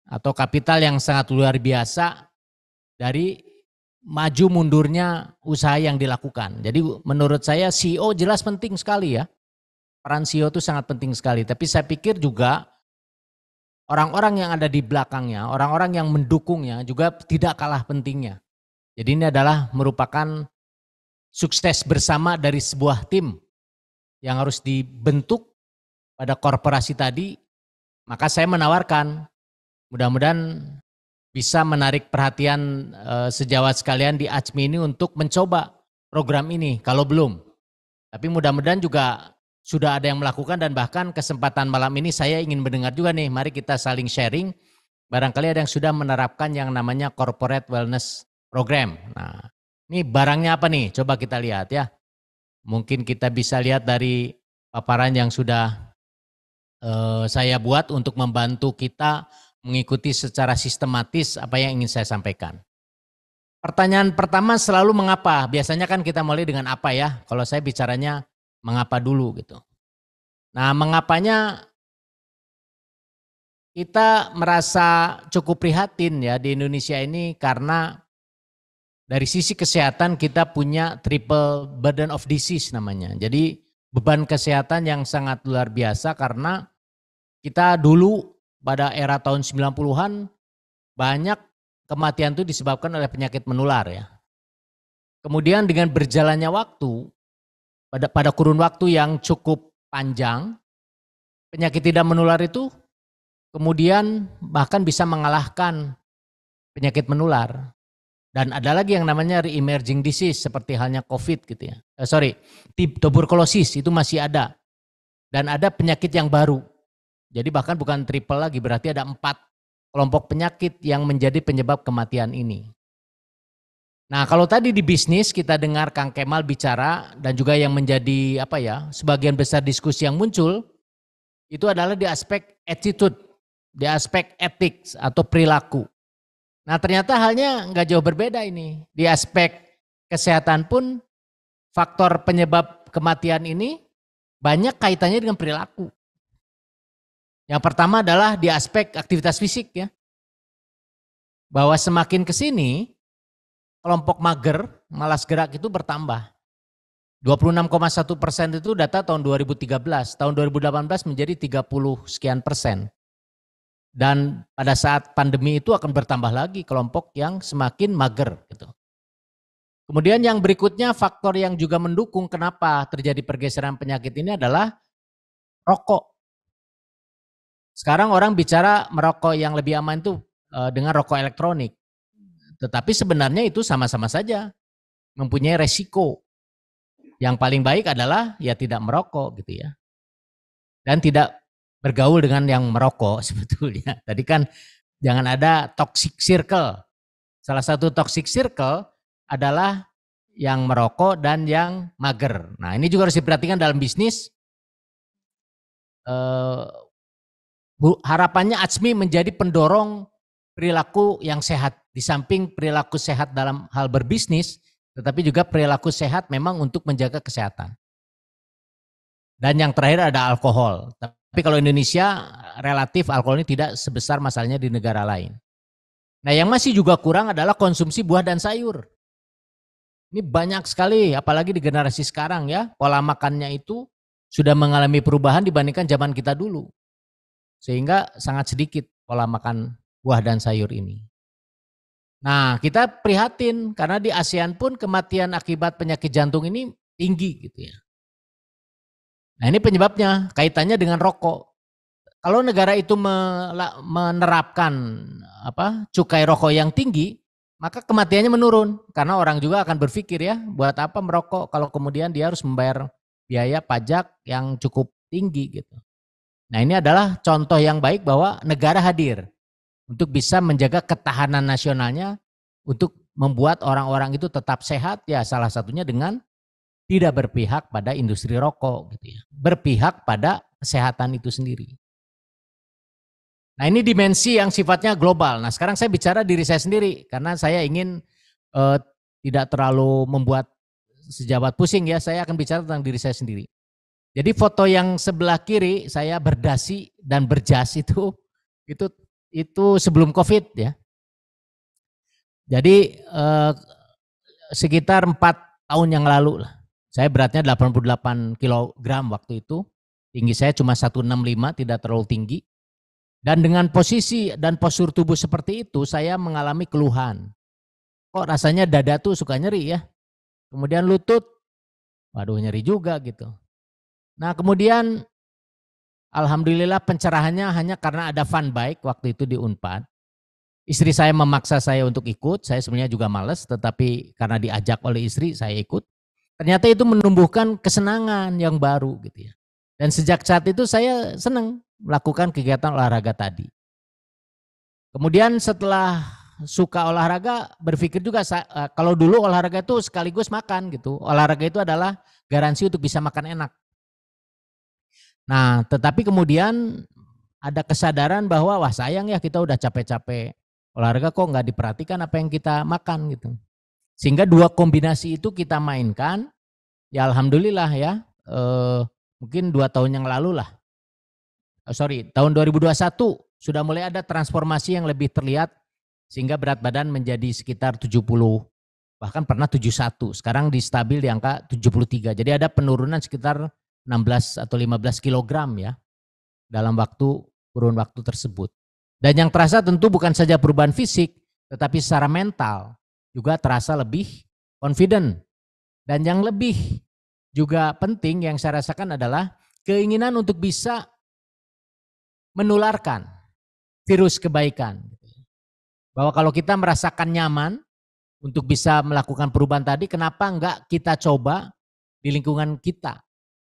atau kapital yang sangat luar biasa dari maju mundurnya usaha yang dilakukan. Jadi menurut saya CEO jelas penting sekali ya. Peran CEO itu sangat penting sekali. Tapi saya pikir juga orang-orang yang ada di belakangnya, orang-orang yang mendukungnya juga tidak kalah pentingnya. Jadi ini adalah merupakan sukses bersama dari sebuah tim yang harus dibentuk pada korporasi tadi. Maka saya menawarkan, mudah-mudahan bisa menarik perhatian uh, sejawat sekalian di ACMI ini untuk mencoba program ini kalau belum. Tapi mudah-mudahan juga sudah ada yang melakukan dan bahkan kesempatan malam ini saya ingin mendengar juga nih, mari kita saling sharing. Barangkali ada yang sudah menerapkan yang namanya corporate wellness program. Nah, ini barangnya apa nih? Coba kita lihat ya. Mungkin kita bisa lihat dari paparan yang sudah uh, saya buat untuk membantu kita mengikuti secara sistematis apa yang ingin saya sampaikan. Pertanyaan pertama selalu mengapa? Biasanya kan kita mulai dengan apa ya? Kalau saya bicaranya mengapa dulu gitu. Nah, mengapanya kita merasa cukup prihatin ya di Indonesia ini karena dari sisi kesehatan kita punya triple burden of disease namanya. Jadi beban kesehatan yang sangat luar biasa karena kita dulu pada era tahun 90-an banyak kematian itu disebabkan oleh penyakit menular ya. Kemudian dengan berjalannya waktu pada pada kurun waktu yang cukup panjang penyakit tidak menular itu kemudian bahkan bisa mengalahkan penyakit menular. Dan ada lagi yang namanya re-emerging disease seperti halnya COVID gitu ya. Eh, sorry, tuberkulosis itu masih ada. Dan ada penyakit yang baru jadi bahkan bukan triple lagi, berarti ada empat kelompok penyakit yang menjadi penyebab kematian ini. Nah kalau tadi di bisnis kita dengar Kang Kemal bicara dan juga yang menjadi apa ya sebagian besar diskusi yang muncul itu adalah di aspek attitude, di aspek etik atau perilaku. Nah ternyata halnya nggak jauh berbeda ini. Di aspek kesehatan pun faktor penyebab kematian ini banyak kaitannya dengan perilaku. Yang pertama adalah di aspek aktivitas fisik ya. Bahwa semakin ke sini kelompok mager, malas gerak itu bertambah. 26,1 persen itu data tahun 2013, tahun 2018 menjadi 30 sekian persen. Dan pada saat pandemi itu akan bertambah lagi kelompok yang semakin mager gitu. Kemudian yang berikutnya faktor yang juga mendukung kenapa terjadi pergeseran penyakit ini adalah rokok. Sekarang orang bicara merokok yang lebih aman itu eh, dengan rokok elektronik. Tetapi sebenarnya itu sama-sama saja mempunyai resiko. Yang paling baik adalah ya tidak merokok gitu ya. Dan tidak bergaul dengan yang merokok sebetulnya. Tadi kan jangan ada toxic circle. Salah satu toxic circle adalah yang merokok dan yang mager. Nah ini juga harus diperhatikan dalam bisnis. Eh, harapannya Azmi menjadi pendorong perilaku yang sehat. Di samping perilaku sehat dalam hal berbisnis, tetapi juga perilaku sehat memang untuk menjaga kesehatan. Dan yang terakhir ada alkohol. Tapi kalau Indonesia relatif alkohol ini tidak sebesar masalahnya di negara lain. Nah yang masih juga kurang adalah konsumsi buah dan sayur. Ini banyak sekali, apalagi di generasi sekarang ya, pola makannya itu sudah mengalami perubahan dibandingkan zaman kita dulu. Sehingga sangat sedikit pola makan buah dan sayur ini. Nah, kita prihatin karena di ASEAN pun kematian akibat penyakit jantung ini tinggi gitu ya. Nah, ini penyebabnya kaitannya dengan rokok. Kalau negara itu menerapkan apa cukai rokok yang tinggi, maka kematiannya menurun karena orang juga akan berpikir ya, buat apa merokok kalau kemudian dia harus membayar biaya pajak yang cukup tinggi gitu. Nah ini adalah contoh yang baik bahwa negara hadir untuk bisa menjaga ketahanan nasionalnya untuk membuat orang-orang itu tetap sehat ya salah satunya dengan tidak berpihak pada industri rokok gitu ya. Berpihak pada kesehatan itu sendiri. Nah, ini dimensi yang sifatnya global. Nah, sekarang saya bicara diri saya sendiri karena saya ingin eh, tidak terlalu membuat sejabat pusing ya. Saya akan bicara tentang diri saya sendiri. Jadi foto yang sebelah kiri saya berdasi dan berjas itu itu itu sebelum Covid ya. Jadi eh, sekitar empat tahun yang lalu lah. Saya beratnya 88 kg waktu itu. Tinggi saya cuma 165, tidak terlalu tinggi. Dan dengan posisi dan postur tubuh seperti itu, saya mengalami keluhan. Kok rasanya dada tuh suka nyeri ya? Kemudian lutut, waduh nyeri juga gitu. Nah kemudian Alhamdulillah pencerahannya hanya karena ada fun bike waktu itu di Unpad. Istri saya memaksa saya untuk ikut, saya sebenarnya juga males, tetapi karena diajak oleh istri saya ikut. Ternyata itu menumbuhkan kesenangan yang baru gitu ya. Dan sejak saat itu saya senang melakukan kegiatan olahraga tadi. Kemudian setelah suka olahraga, berpikir juga eh, kalau dulu olahraga itu sekaligus makan gitu. Olahraga itu adalah garansi untuk bisa makan enak. Nah, tetapi kemudian ada kesadaran bahwa wah sayang ya kita udah capek-capek olahraga kok nggak diperhatikan apa yang kita makan gitu. Sehingga dua kombinasi itu kita mainkan. Ya alhamdulillah ya. Eh, mungkin dua tahun yang lalu lah. Oh, sorry, tahun 2021 sudah mulai ada transformasi yang lebih terlihat sehingga berat badan menjadi sekitar 70 bahkan pernah 71 sekarang di stabil di angka 73 jadi ada penurunan sekitar 16 atau 15 kg ya dalam waktu kurun waktu tersebut. Dan yang terasa tentu bukan saja perubahan fisik, tetapi secara mental juga terasa lebih confident. Dan yang lebih juga penting yang saya rasakan adalah keinginan untuk bisa menularkan virus kebaikan. Bahwa kalau kita merasakan nyaman untuk bisa melakukan perubahan tadi, kenapa enggak kita coba di lingkungan kita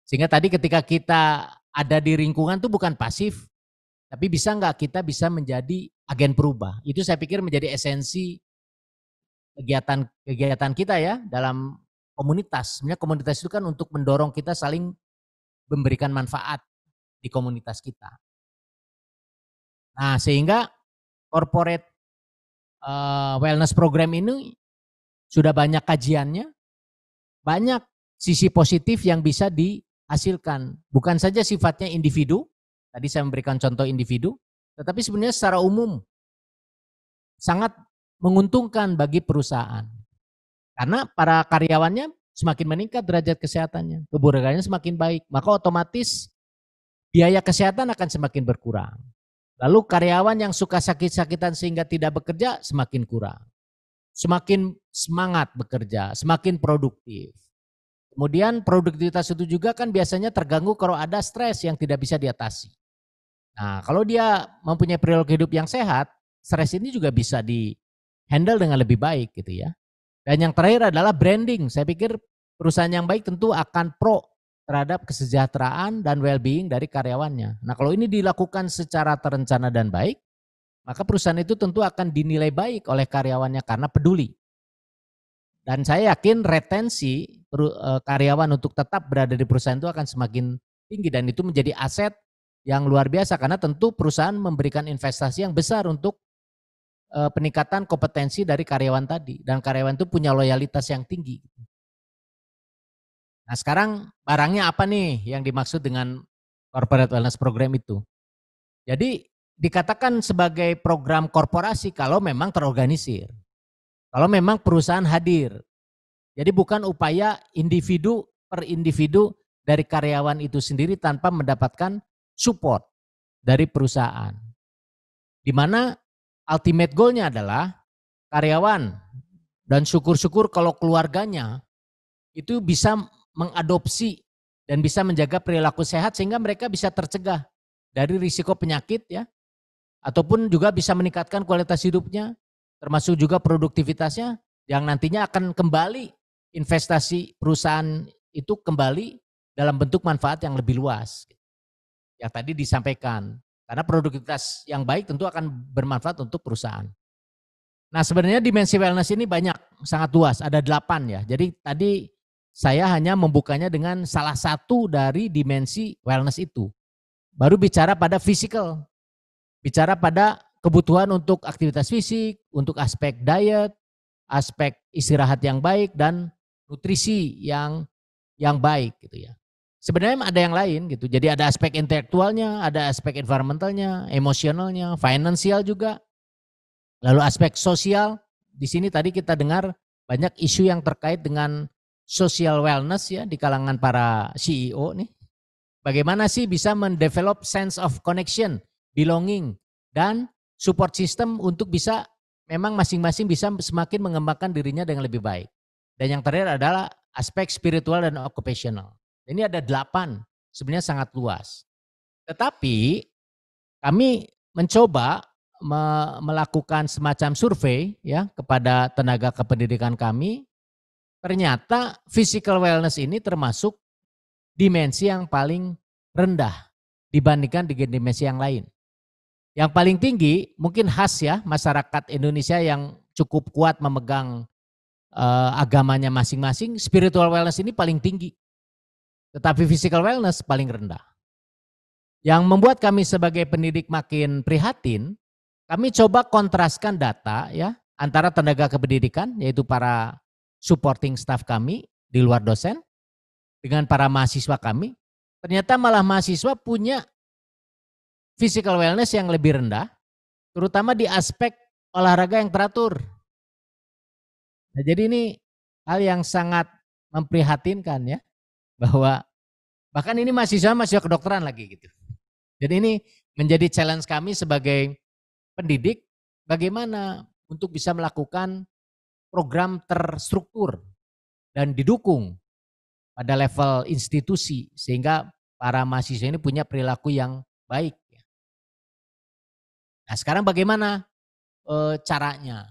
sehingga tadi ketika kita ada di lingkungan tuh bukan pasif, tapi bisa nggak kita bisa menjadi agen perubah? Itu saya pikir menjadi esensi kegiatan kegiatan kita ya dalam komunitas. Sebenarnya komunitas itu kan untuk mendorong kita saling memberikan manfaat di komunitas kita. Nah, sehingga corporate uh, wellness program ini sudah banyak kajiannya, banyak sisi positif yang bisa di hasilkan. Bukan saja sifatnya individu, tadi saya memberikan contoh individu, tetapi sebenarnya secara umum sangat menguntungkan bagi perusahaan. Karena para karyawannya semakin meningkat derajat kesehatannya, keburukannya semakin baik, maka otomatis biaya kesehatan akan semakin berkurang. Lalu karyawan yang suka sakit-sakitan sehingga tidak bekerja semakin kurang. Semakin semangat bekerja, semakin produktif. Kemudian produktivitas itu juga kan biasanya terganggu kalau ada stres yang tidak bisa diatasi. Nah, kalau dia mempunyai perilaku hidup yang sehat, stres ini juga bisa di handle dengan lebih baik gitu ya. Dan yang terakhir adalah branding. Saya pikir perusahaan yang baik tentu akan pro terhadap kesejahteraan dan well-being dari karyawannya. Nah, kalau ini dilakukan secara terencana dan baik, maka perusahaan itu tentu akan dinilai baik oleh karyawannya karena peduli dan saya yakin retensi eh, karyawan untuk tetap berada di perusahaan itu akan semakin tinggi dan itu menjadi aset yang luar biasa karena tentu perusahaan memberikan investasi yang besar untuk eh, peningkatan kompetensi dari karyawan tadi dan karyawan itu punya loyalitas yang tinggi. Nah sekarang barangnya apa nih yang dimaksud dengan corporate wellness program itu? Jadi dikatakan sebagai program korporasi kalau memang terorganisir. Kalau memang perusahaan hadir. Jadi bukan upaya individu per individu dari karyawan itu sendiri tanpa mendapatkan support dari perusahaan. Di mana ultimate goalnya adalah karyawan dan syukur-syukur kalau keluarganya itu bisa mengadopsi dan bisa menjaga perilaku sehat sehingga mereka bisa tercegah dari risiko penyakit ya ataupun juga bisa meningkatkan kualitas hidupnya termasuk juga produktivitasnya yang nantinya akan kembali investasi perusahaan itu kembali dalam bentuk manfaat yang lebih luas. Yang tadi disampaikan. Karena produktivitas yang baik tentu akan bermanfaat untuk perusahaan. Nah sebenarnya dimensi wellness ini banyak, sangat luas, ada delapan ya. Jadi tadi saya hanya membukanya dengan salah satu dari dimensi wellness itu. Baru bicara pada physical, bicara pada kebutuhan untuk aktivitas fisik, untuk aspek diet, aspek istirahat yang baik dan nutrisi yang yang baik gitu ya. Sebenarnya ada yang lain gitu. Jadi ada aspek intelektualnya, ada aspek environmentalnya, emosionalnya, finansial juga. Lalu aspek sosial, di sini tadi kita dengar banyak isu yang terkait dengan social wellness ya di kalangan para CEO nih. Bagaimana sih bisa mendevelop sense of connection, belonging, dan support system untuk bisa memang masing-masing bisa semakin mengembangkan dirinya dengan lebih baik. Dan yang terakhir adalah aspek spiritual dan occupational. Ini ada delapan, sebenarnya sangat luas. Tetapi kami mencoba me melakukan semacam survei ya kepada tenaga kependidikan kami. Ternyata physical wellness ini termasuk dimensi yang paling rendah dibandingkan dengan dimensi yang lain. Yang paling tinggi mungkin khas ya masyarakat Indonesia yang cukup kuat memegang uh, agamanya masing-masing, spiritual wellness ini paling tinggi. Tetapi physical wellness paling rendah. Yang membuat kami sebagai pendidik makin prihatin, kami coba kontraskan data ya antara tenaga kependidikan yaitu para supporting staff kami di luar dosen dengan para mahasiswa kami. Ternyata malah mahasiswa punya physical wellness yang lebih rendah, terutama di aspek olahraga yang teratur. Nah, jadi ini hal yang sangat memprihatinkan ya, bahwa bahkan ini mahasiswa masih kedokteran lagi gitu. Jadi ini menjadi challenge kami sebagai pendidik bagaimana untuk bisa melakukan program terstruktur dan didukung pada level institusi sehingga para mahasiswa ini punya perilaku yang baik Nah, sekarang bagaimana e, caranya?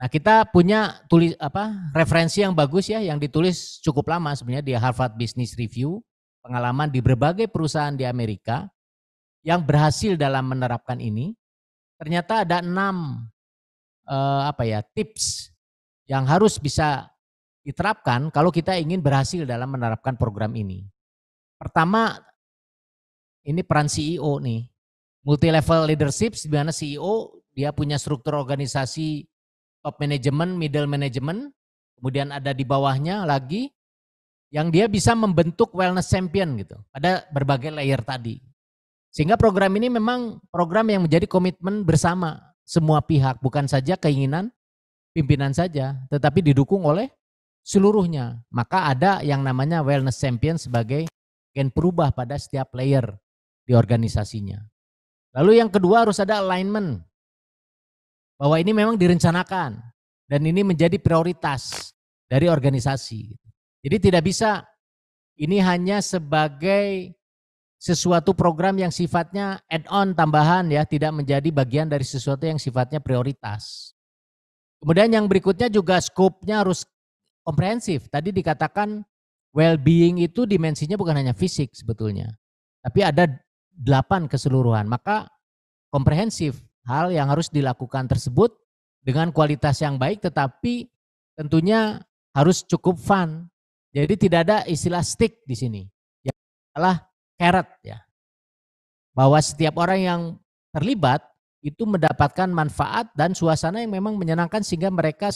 Nah, kita punya tulis apa referensi yang bagus ya yang ditulis cukup lama sebenarnya di Harvard Business Review, pengalaman di berbagai perusahaan di Amerika yang berhasil dalam menerapkan ini. Ternyata ada enam e, apa ya tips yang harus bisa diterapkan kalau kita ingin berhasil dalam menerapkan program ini. Pertama, ini peran CEO nih multi level leadership di mana CEO dia punya struktur organisasi top management, middle management, kemudian ada di bawahnya lagi yang dia bisa membentuk wellness champion gitu pada berbagai layer tadi. Sehingga program ini memang program yang menjadi komitmen bersama semua pihak, bukan saja keinginan pimpinan saja, tetapi didukung oleh seluruhnya. Maka ada yang namanya wellness champion sebagai gen perubah pada setiap layer di organisasinya. Lalu yang kedua harus ada alignment. Bahwa ini memang direncanakan dan ini menjadi prioritas dari organisasi. Jadi tidak bisa ini hanya sebagai sesuatu program yang sifatnya add-on tambahan ya, tidak menjadi bagian dari sesuatu yang sifatnya prioritas. Kemudian yang berikutnya juga skopnya harus komprehensif. Tadi dikatakan well-being itu dimensinya bukan hanya fisik sebetulnya, tapi ada 8 keseluruhan. Maka komprehensif hal yang harus dilakukan tersebut dengan kualitas yang baik tetapi tentunya harus cukup fun. Jadi tidak ada istilah stick di sini. Ya adalah carrot ya. Bahwa setiap orang yang terlibat itu mendapatkan manfaat dan suasana yang memang menyenangkan sehingga mereka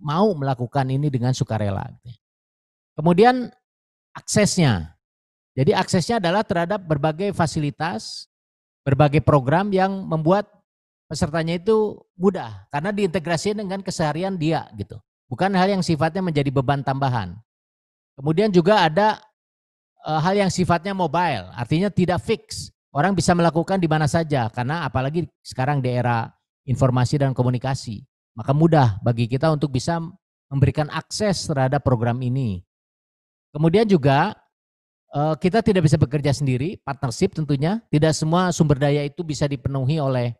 mau melakukan ini dengan sukarela. Gitu ya. Kemudian aksesnya. Jadi aksesnya adalah terhadap berbagai fasilitas, berbagai program yang membuat pesertanya itu mudah karena diintegrasi dengan keseharian dia gitu. Bukan hal yang sifatnya menjadi beban tambahan. Kemudian juga ada e, hal yang sifatnya mobile, artinya tidak fix. Orang bisa melakukan di mana saja karena apalagi sekarang di era informasi dan komunikasi, maka mudah bagi kita untuk bisa memberikan akses terhadap program ini. Kemudian juga Eh, kita tidak bisa bekerja sendiri, partnership tentunya. Tidak semua sumber daya itu bisa dipenuhi oleh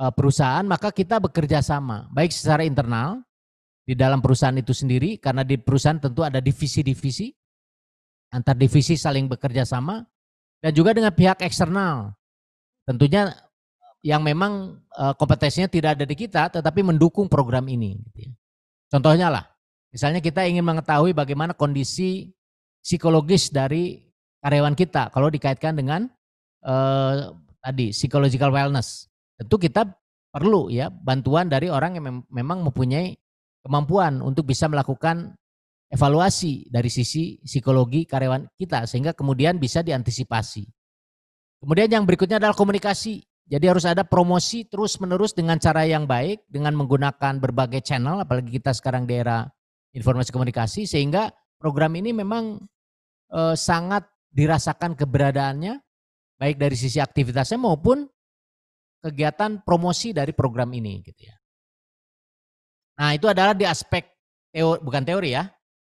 eh, perusahaan, maka kita bekerja sama, baik secara internal di dalam perusahaan itu sendiri, karena di perusahaan tentu ada divisi-divisi, antar divisi saling bekerja sama, dan juga dengan pihak eksternal. Tentunya yang memang eh, kompetensinya tidak ada di kita, tetapi mendukung program ini. Gitu ya. Contohnya lah, misalnya kita ingin mengetahui bagaimana kondisi psikologis dari karyawan kita kalau dikaitkan dengan eh, tadi psychological wellness. Tentu kita perlu ya bantuan dari orang yang memang mempunyai kemampuan untuk bisa melakukan evaluasi dari sisi psikologi karyawan kita sehingga kemudian bisa diantisipasi. Kemudian yang berikutnya adalah komunikasi. Jadi harus ada promosi terus-menerus dengan cara yang baik dengan menggunakan berbagai channel apalagi kita sekarang di era informasi komunikasi sehingga program ini memang eh, sangat dirasakan keberadaannya baik dari sisi aktivitasnya maupun kegiatan promosi dari program ini gitu ya. Nah, itu adalah di aspek teori bukan teori ya.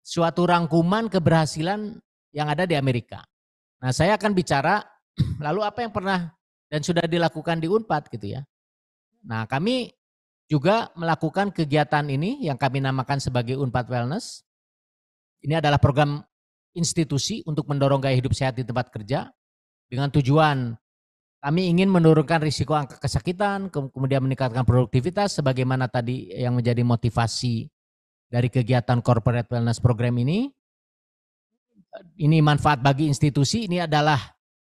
Suatu rangkuman keberhasilan yang ada di Amerika. Nah, saya akan bicara lalu apa yang pernah dan sudah dilakukan di Unpad gitu ya. Nah, kami juga melakukan kegiatan ini yang kami namakan sebagai Unpad Wellness ini adalah program institusi untuk mendorong gaya hidup sehat di tempat kerja dengan tujuan kami ingin menurunkan risiko angka kesakitan, kemudian meningkatkan produktivitas sebagaimana tadi yang menjadi motivasi dari kegiatan corporate wellness program ini. Ini manfaat bagi institusi, ini adalah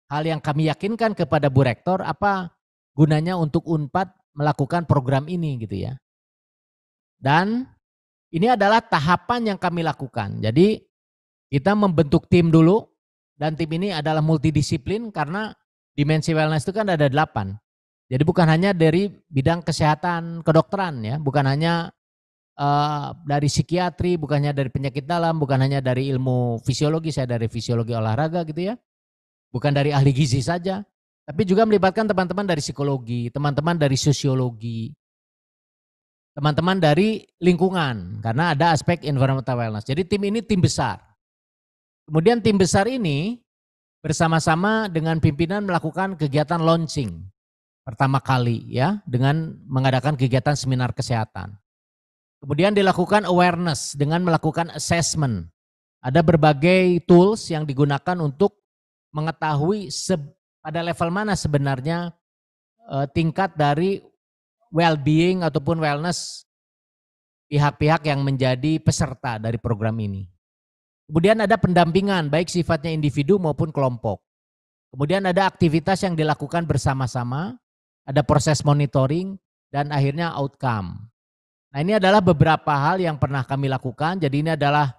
hal yang kami yakinkan kepada Bu Rektor apa gunanya untuk UNPAD melakukan program ini gitu ya. Dan ini adalah tahapan yang kami lakukan. Jadi kita membentuk tim dulu dan tim ini adalah multidisiplin karena dimensi wellness itu kan ada delapan. Jadi bukan hanya dari bidang kesehatan kedokteran ya, bukan hanya uh, dari psikiatri, bukan hanya dari penyakit dalam, bukan hanya dari ilmu fisiologi, saya dari fisiologi olahraga gitu ya. Bukan dari ahli gizi saja, tapi juga melibatkan teman-teman dari psikologi, teman-teman dari sosiologi, teman-teman dari lingkungan karena ada aspek environmental wellness. Jadi tim ini tim besar. Kemudian tim besar ini bersama-sama dengan pimpinan melakukan kegiatan launching pertama kali ya dengan mengadakan kegiatan seminar kesehatan. Kemudian dilakukan awareness dengan melakukan assessment. Ada berbagai tools yang digunakan untuk mengetahui pada level mana sebenarnya eh, tingkat dari well-being ataupun wellness pihak-pihak yang menjadi peserta dari program ini. Kemudian ada pendampingan baik sifatnya individu maupun kelompok. Kemudian ada aktivitas yang dilakukan bersama-sama, ada proses monitoring dan akhirnya outcome. Nah, ini adalah beberapa hal yang pernah kami lakukan. Jadi ini adalah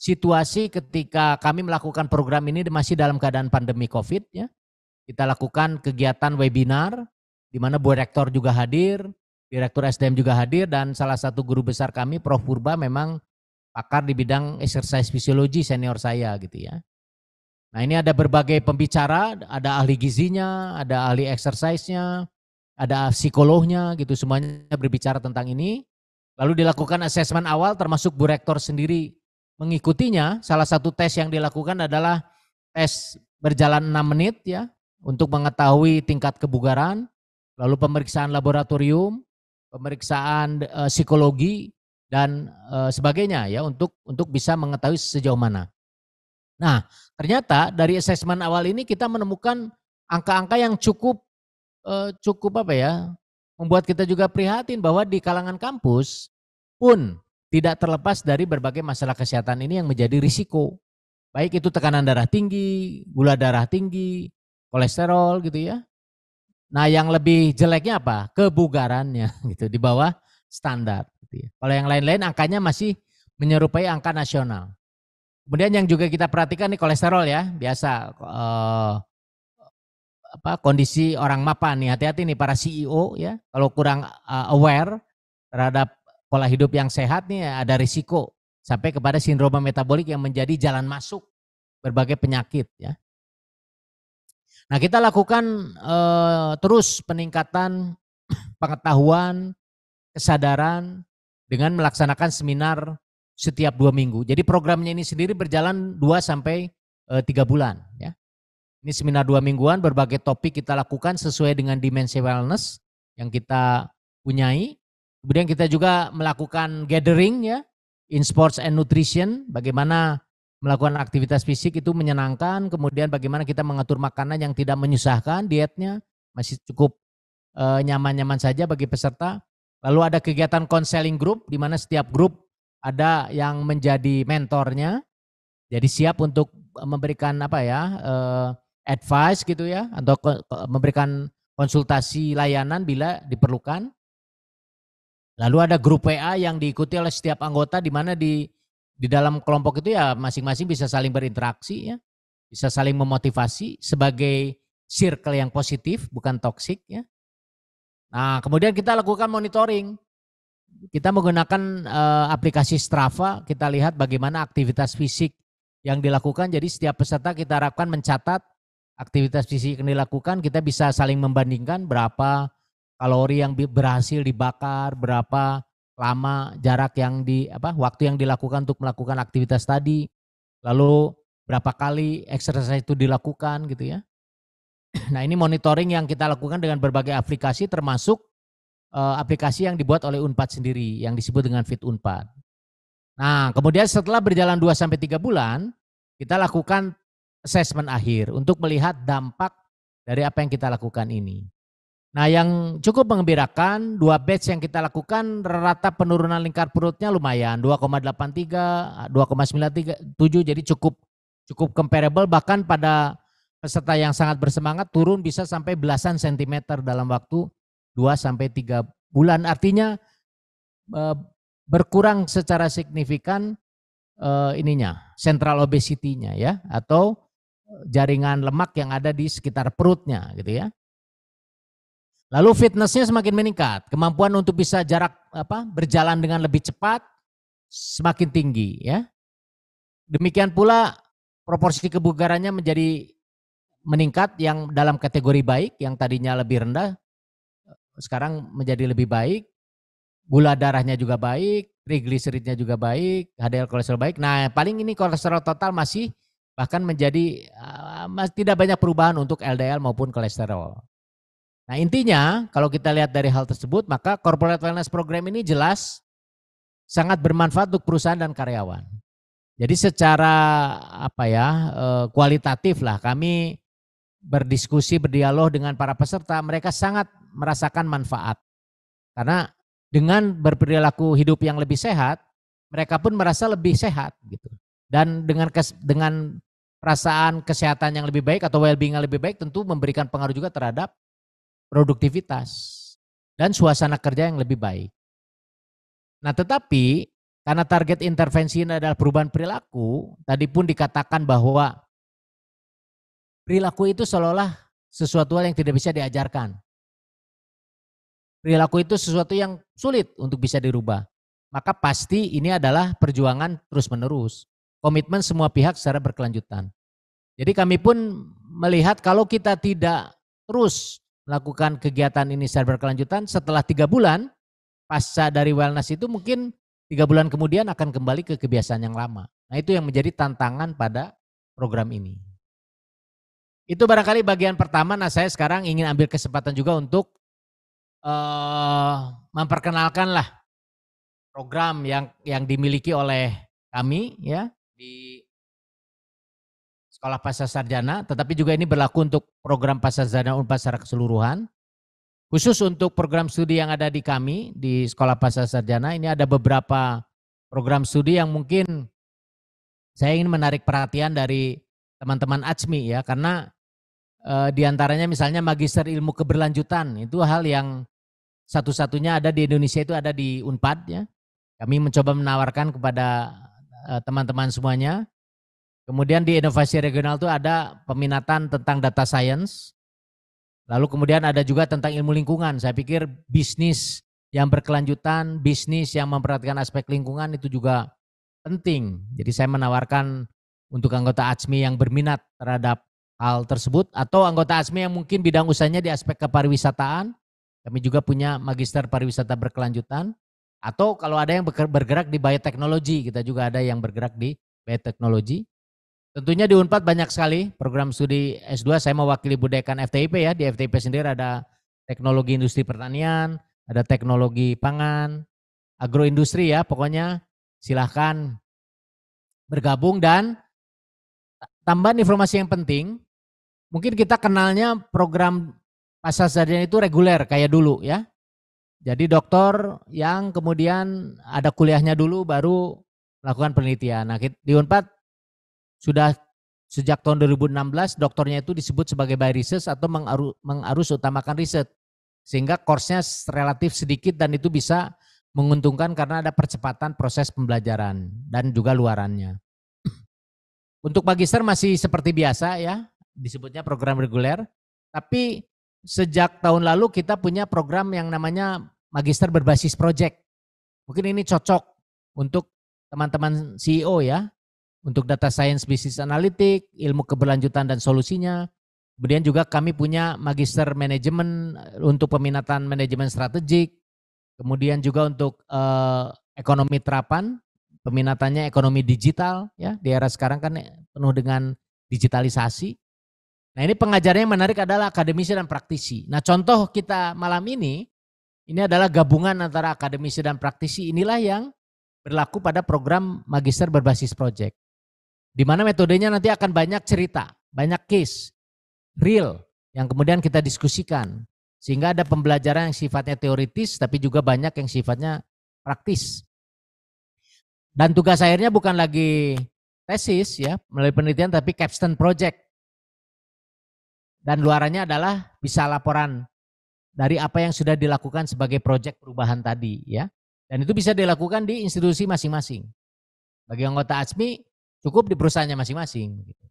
situasi ketika kami melakukan program ini masih dalam keadaan pandemi Covid ya. Kita lakukan kegiatan webinar di mana Bu Rektor juga hadir, Direktur SDM juga hadir dan salah satu guru besar kami Prof Purba memang pakar di bidang exercise fisiologi senior saya gitu ya. Nah, ini ada berbagai pembicara, ada ahli gizinya, ada ahli exercise-nya, ada psikolognya gitu semuanya berbicara tentang ini. Lalu dilakukan asesmen awal termasuk Bu Rektor sendiri mengikutinya. Salah satu tes yang dilakukan adalah tes berjalan 6 menit ya untuk mengetahui tingkat kebugaran lalu pemeriksaan laboratorium, pemeriksaan e, psikologi dan e, sebagainya ya untuk untuk bisa mengetahui sejauh mana. Nah, ternyata dari asesmen awal ini kita menemukan angka-angka yang cukup e, cukup apa ya? membuat kita juga prihatin bahwa di kalangan kampus pun tidak terlepas dari berbagai masalah kesehatan ini yang menjadi risiko. Baik itu tekanan darah tinggi, gula darah tinggi, kolesterol gitu ya, Nah, yang lebih jeleknya apa? Kebugarannya gitu di bawah standar. Gitu ya. Kalau yang lain-lain angkanya masih menyerupai angka nasional. Kemudian yang juga kita perhatikan nih kolesterol ya, biasa eh, apa kondisi orang mapan nih, hati-hati nih para CEO ya. Kalau kurang eh, aware terhadap pola hidup yang sehat nih ada risiko sampai kepada sindroma metabolik yang menjadi jalan masuk berbagai penyakit ya. Nah, kita lakukan eh, terus peningkatan pengetahuan, kesadaran dengan melaksanakan seminar setiap dua minggu. Jadi programnya ini sendiri berjalan dua sampai eh, tiga bulan. Ya. Ini seminar dua mingguan, berbagai topik kita lakukan sesuai dengan dimensi wellness yang kita punyai. Kemudian kita juga melakukan gathering ya, in sports and nutrition, bagaimana melakukan aktivitas fisik itu menyenangkan, kemudian bagaimana kita mengatur makanan yang tidak menyusahkan dietnya, masih cukup eh, nyaman-nyaman saja bagi peserta. Lalu ada kegiatan konseling grup di mana setiap grup ada yang menjadi mentornya. Jadi siap untuk eh, memberikan apa ya, eh, advice gitu ya atau memberikan konsultasi layanan bila diperlukan. Lalu ada grup WA yang diikuti oleh setiap anggota di mana di di dalam kelompok itu ya masing-masing bisa saling berinteraksi ya, bisa saling memotivasi sebagai circle yang positif bukan toksik ya. Nah, kemudian kita lakukan monitoring. Kita menggunakan e, aplikasi Strava, kita lihat bagaimana aktivitas fisik yang dilakukan. Jadi setiap peserta kita harapkan mencatat aktivitas fisik yang dilakukan, kita bisa saling membandingkan berapa kalori yang berhasil dibakar, berapa lama jarak yang di apa waktu yang dilakukan untuk melakukan aktivitas tadi lalu berapa kali exercise itu dilakukan gitu ya nah ini monitoring yang kita lakukan dengan berbagai aplikasi termasuk uh, aplikasi yang dibuat oleh Unpad sendiri yang disebut dengan Fit Unpad nah kemudian setelah berjalan 2 sampai tiga bulan kita lakukan assessment akhir untuk melihat dampak dari apa yang kita lakukan ini Nah yang cukup mengembirakan, dua batch yang kita lakukan rata penurunan lingkar perutnya lumayan, 2,83, 2,97 jadi cukup cukup comparable bahkan pada peserta yang sangat bersemangat turun bisa sampai belasan sentimeter dalam waktu 2 sampai 3 bulan. Artinya eh, berkurang secara signifikan eh, ininya, central obesity-nya ya atau eh, jaringan lemak yang ada di sekitar perutnya gitu ya. Lalu fitnessnya semakin meningkat, kemampuan untuk bisa jarak apa berjalan dengan lebih cepat semakin tinggi ya. Demikian pula proporsi kebugarannya menjadi meningkat yang dalam kategori baik yang tadinya lebih rendah sekarang menjadi lebih baik. Gula darahnya juga baik, trigliseridnya juga baik, HDL kolesterol baik. Nah, paling ini kolesterol total masih bahkan menjadi uh, tidak banyak perubahan untuk LDL maupun kolesterol. Nah intinya kalau kita lihat dari hal tersebut maka corporate wellness program ini jelas sangat bermanfaat untuk perusahaan dan karyawan. Jadi secara apa ya eh, kualitatif lah kami berdiskusi berdialog dengan para peserta mereka sangat merasakan manfaat karena dengan berperilaku hidup yang lebih sehat mereka pun merasa lebih sehat gitu dan dengan kes, dengan perasaan kesehatan yang lebih baik atau well-being yang lebih baik tentu memberikan pengaruh juga terhadap produktivitas, dan suasana kerja yang lebih baik. Nah tetapi karena target intervensi ini adalah perubahan perilaku, tadi pun dikatakan bahwa perilaku itu seolah olah sesuatu yang tidak bisa diajarkan. Perilaku itu sesuatu yang sulit untuk bisa dirubah. Maka pasti ini adalah perjuangan terus-menerus. Komitmen semua pihak secara berkelanjutan. Jadi kami pun melihat kalau kita tidak terus melakukan kegiatan ini secara berkelanjutan setelah tiga bulan pasca dari wellness itu mungkin tiga bulan kemudian akan kembali ke kebiasaan yang lama. Nah itu yang menjadi tantangan pada program ini. Itu barangkali bagian pertama. Nah saya sekarang ingin ambil kesempatan juga untuk uh, memperkenalkan lah program yang yang dimiliki oleh kami ya di sekolah pasar sarjana, tetapi juga ini berlaku untuk program pasar sarjana Unpad secara keseluruhan. Khusus untuk program studi yang ada di kami di Sekolah pasar Sarjana ini ada beberapa program studi yang mungkin saya ingin menarik perhatian dari teman-teman ACMI ya karena e, eh, diantaranya misalnya magister ilmu keberlanjutan itu hal yang satu-satunya ada di Indonesia itu ada di Unpad ya. Kami mencoba menawarkan kepada eh, teman-teman semuanya Kemudian di inovasi regional itu ada peminatan tentang data science. Lalu kemudian ada juga tentang ilmu lingkungan. Saya pikir bisnis yang berkelanjutan, bisnis yang memperhatikan aspek lingkungan itu juga penting. Jadi saya menawarkan untuk anggota ASMI yang berminat terhadap hal tersebut atau anggota ASMI yang mungkin bidang usahanya di aspek kepariwisataan. Kami juga punya magister pariwisata berkelanjutan. Atau kalau ada yang bergerak di bioteknologi, kita juga ada yang bergerak di bioteknologi. Tentunya di Unpad banyak sekali program studi S2. Saya mewakili budekan FTIP ya. Di FTIP sendiri ada teknologi industri pertanian, ada teknologi pangan, agroindustri ya. Pokoknya silahkan bergabung dan tambahan informasi yang penting. Mungkin kita kenalnya program pasca sarjana itu reguler kayak dulu ya. Jadi dokter yang kemudian ada kuliahnya dulu baru melakukan penelitian. Nah, di Unpad sudah sejak tahun 2016 doktornya itu disebut sebagai by research atau mengaru, mengarus utamakan riset. Sehingga course-nya relatif sedikit dan itu bisa menguntungkan karena ada percepatan proses pembelajaran dan juga luarannya. Untuk magister masih seperti biasa ya, disebutnya program reguler. Tapi sejak tahun lalu kita punya program yang namanya magister berbasis project. Mungkin ini cocok untuk teman-teman CEO ya, untuk data science bisnis analitik, ilmu keberlanjutan dan solusinya. Kemudian juga kami punya magister manajemen eh, untuk peminatan manajemen strategik. Kemudian juga untuk eh, ekonomi terapan, peminatannya ekonomi digital ya, di era sekarang kan eh, penuh dengan digitalisasi. Nah, ini pengajarnya yang menarik adalah akademisi dan praktisi. Nah, contoh kita malam ini ini adalah gabungan antara akademisi dan praktisi. Inilah yang berlaku pada program magister berbasis proyek. Di mana metodenya nanti akan banyak cerita, banyak case, real, yang kemudian kita diskusikan. Sehingga ada pembelajaran yang sifatnya teoritis, tapi juga banyak yang sifatnya praktis. Dan tugas akhirnya bukan lagi tesis ya, melalui penelitian, tapi capstone project. Dan luarannya adalah bisa laporan dari apa yang sudah dilakukan sebagai proyek perubahan tadi ya. Dan itu bisa dilakukan di institusi masing-masing. Bagi anggota ASMI cukup di perusahaannya masing-masing. Gitu.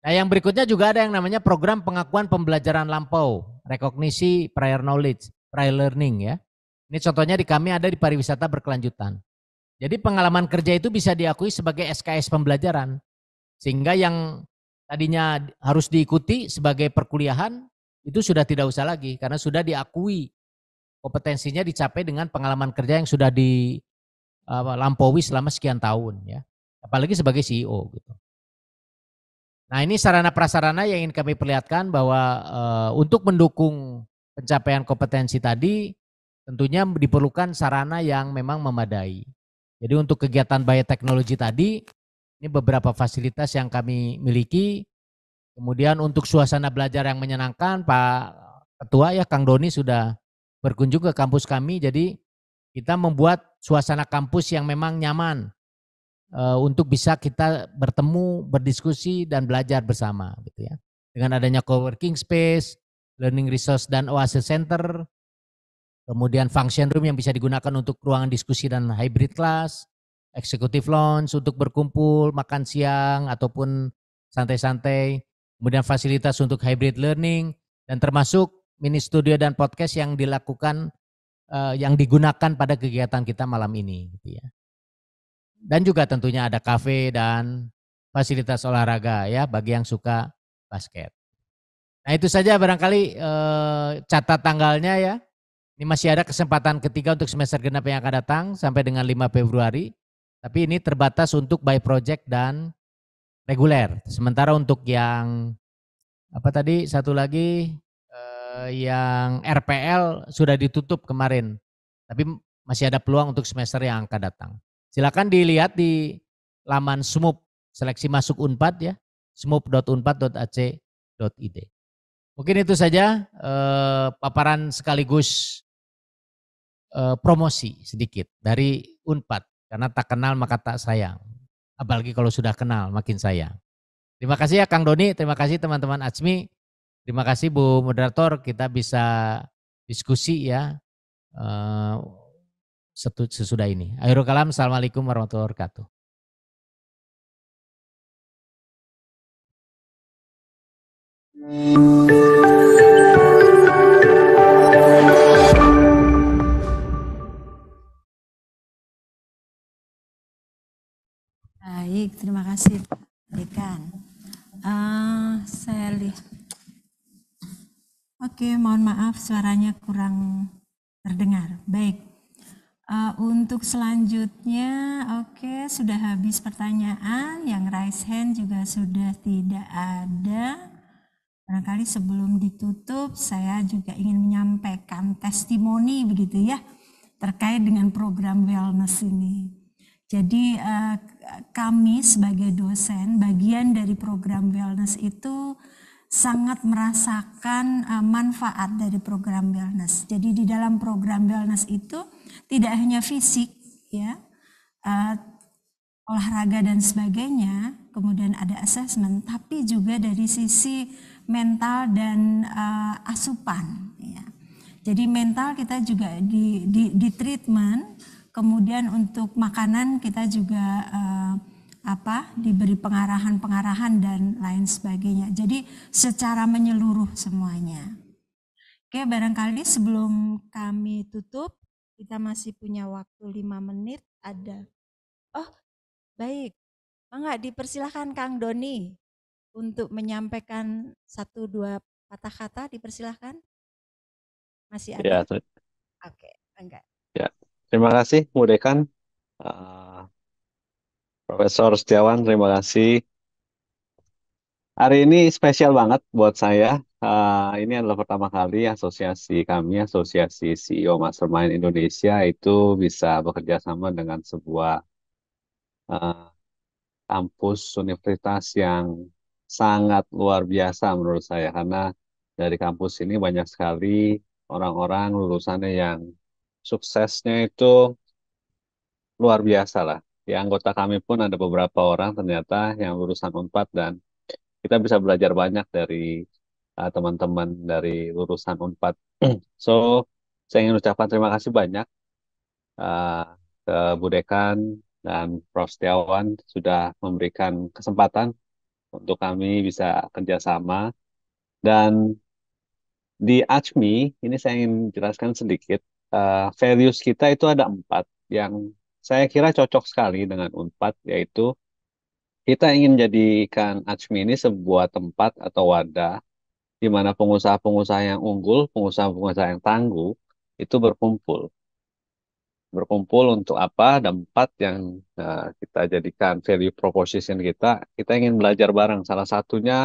Nah yang berikutnya juga ada yang namanya program pengakuan pembelajaran lampau, rekognisi prior knowledge, prior learning ya. Ini contohnya di kami ada di pariwisata berkelanjutan. Jadi pengalaman kerja itu bisa diakui sebagai SKS pembelajaran. Sehingga yang tadinya harus diikuti sebagai perkuliahan itu sudah tidak usah lagi karena sudah diakui kompetensinya dicapai dengan pengalaman kerja yang sudah dilampaui selama sekian tahun ya apalagi sebagai CEO gitu. Nah, ini sarana prasarana yang ingin kami perlihatkan bahwa e, untuk mendukung pencapaian kompetensi tadi tentunya diperlukan sarana yang memang memadai. Jadi untuk kegiatan bioteknologi tadi ini beberapa fasilitas yang kami miliki. Kemudian untuk suasana belajar yang menyenangkan, Pak Ketua ya Kang Doni sudah berkunjung ke kampus kami jadi kita membuat suasana kampus yang memang nyaman Eh, untuk bisa kita bertemu, berdiskusi dan belajar bersama gitu ya. Dengan adanya co-working space, learning resource dan oasis center, kemudian function room yang bisa digunakan untuk ruangan diskusi dan hybrid class, executive lounge untuk berkumpul, makan siang ataupun santai-santai, kemudian fasilitas untuk hybrid learning dan termasuk mini studio dan podcast yang dilakukan eh, yang digunakan pada kegiatan kita malam ini gitu ya dan juga tentunya ada kafe dan fasilitas olahraga ya bagi yang suka basket. Nah itu saja barangkali eh, catat tanggalnya ya. Ini masih ada kesempatan ketiga untuk semester genap yang akan datang sampai dengan 5 Februari. Tapi ini terbatas untuk by project dan reguler. Sementara untuk yang apa tadi satu lagi eh, yang RPL sudah ditutup kemarin. Tapi masih ada peluang untuk semester yang akan datang. Silakan dilihat di laman SMUP, seleksi masuk UNPAD ya, smup.unpad.ac.id. Mungkin itu saja eh, paparan sekaligus eh, promosi sedikit dari UNPAD. Karena tak kenal maka tak sayang. Apalagi kalau sudah kenal makin sayang. Terima kasih ya Kang Doni, terima kasih teman-teman azmi Terima kasih Bu Moderator, kita bisa diskusi ya. Eh, sesudah ini. Akhirul kalam, Assalamualaikum warahmatullahi wabarakatuh. Baik, terima kasih Dekan. Uh, eh, saya lihat. Oke, mohon maaf suaranya kurang terdengar. Baik, Uh, untuk selanjutnya, oke okay, sudah habis pertanyaan, yang raise hand juga sudah tidak ada. Barangkali sebelum ditutup, saya juga ingin menyampaikan testimoni begitu ya terkait dengan program wellness ini. Jadi uh, kami sebagai dosen bagian dari program wellness itu sangat merasakan uh, manfaat dari program wellness. Jadi di dalam program wellness itu tidak hanya fisik ya uh, olahraga dan sebagainya kemudian ada assessment tapi juga dari sisi mental dan uh, asupan ya jadi mental kita juga di di, di treatment kemudian untuk makanan kita juga uh, apa diberi pengarahan-pengarahan dan lain sebagainya. Jadi secara menyeluruh semuanya. Oke, barangkali sebelum kami tutup kita masih punya waktu lima menit, ada. Oh, baik. Mangga dipersilahkan Kang Doni untuk menyampaikan satu dua patah kata, dipersilahkan. Masih ya, ada? Ya, Oke, enggak. Ya, terima kasih mudahkan Uh, ah, Profesor Setiawan, terima kasih. Hari ini spesial banget buat saya uh, ini adalah pertama kali asosiasi kami, asosiasi CEO Mastermind Indonesia itu bisa bekerja sama dengan sebuah uh, kampus universitas yang sangat luar biasa menurut saya karena dari kampus ini banyak sekali orang-orang lulusannya yang suksesnya itu luar biasa lah. Di anggota kami pun ada beberapa orang ternyata yang lulusan empat dan kita bisa belajar banyak dari teman eh, teman-teman dari lulusan Unpad. Hmm. so, saya ingin ucapkan terima kasih banyak uh, ke Bu dan Prof. Setiawan sudah memberikan kesempatan untuk kami bisa kerjasama. Dan di ACMI, ini saya ingin jelaskan sedikit, uh, values kita itu ada empat yang saya kira cocok sekali dengan UNPAD, yaitu kita ingin jadikan ACMI ini sebuah tempat atau wadah di mana pengusaha-pengusaha yang unggul, pengusaha-pengusaha yang tangguh itu berkumpul. Berkumpul untuk apa? Dan empat yang uh, kita jadikan value proposition kita. Kita ingin belajar bareng. Salah satunya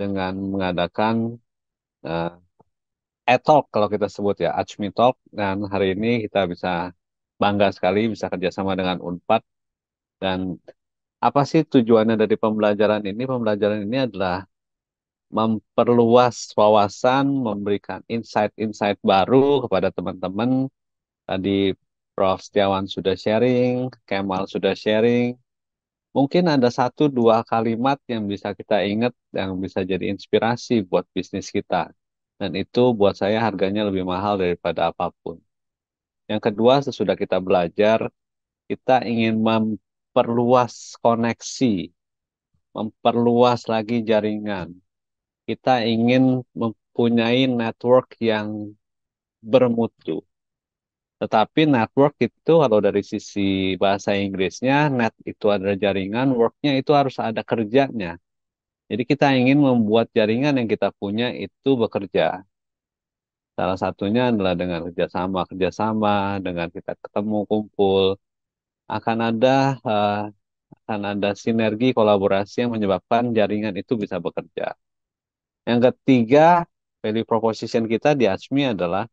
dengan mengadakan uh, eh, e-talk kalau kita sebut ya, Ajmi Talk. Dan hari ini kita bisa bangga sekali bisa kerjasama dengan Unpad dan apa sih tujuannya dari pembelajaran ini? Pembelajaran ini adalah memperluas wawasan, memberikan insight-insight baru kepada teman-teman. Tadi Prof. Setiawan sudah sharing, Kemal sudah sharing. Mungkin ada satu dua kalimat yang bisa kita ingat yang bisa jadi inspirasi buat bisnis kita. Dan itu buat saya harganya lebih mahal daripada apapun. Yang kedua, sesudah kita belajar, kita ingin memperluas koneksi, memperluas lagi jaringan, kita ingin mempunyai network yang bermutu. Tetapi network itu kalau dari sisi bahasa Inggrisnya, net itu adalah jaringan, worknya itu harus ada kerjanya. Jadi kita ingin membuat jaringan yang kita punya itu bekerja. Salah satunya adalah dengan kerjasama, kerjasama dengan kita ketemu, kumpul, akan ada uh, akan ada sinergi kolaborasi yang menyebabkan jaringan itu bisa bekerja. Yang ketiga, value proposition kita di ASMI adalah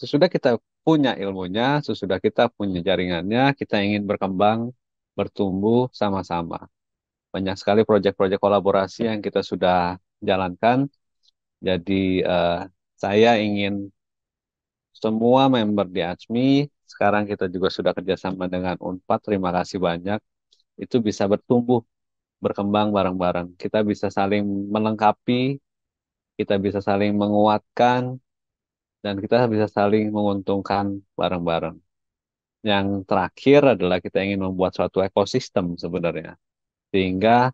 sesudah kita punya ilmunya, sesudah kita punya jaringannya, kita ingin berkembang, bertumbuh sama-sama. Banyak sekali proyek-proyek kolaborasi yang kita sudah jalankan. Jadi uh, saya ingin semua member di ASMI, sekarang kita juga sudah kerjasama dengan UNPAD, terima kasih banyak, itu bisa bertumbuh berkembang bareng-bareng. Kita bisa saling melengkapi, kita bisa saling menguatkan, dan kita bisa saling menguntungkan bareng-bareng. Yang terakhir adalah kita ingin membuat suatu ekosistem sebenarnya. Sehingga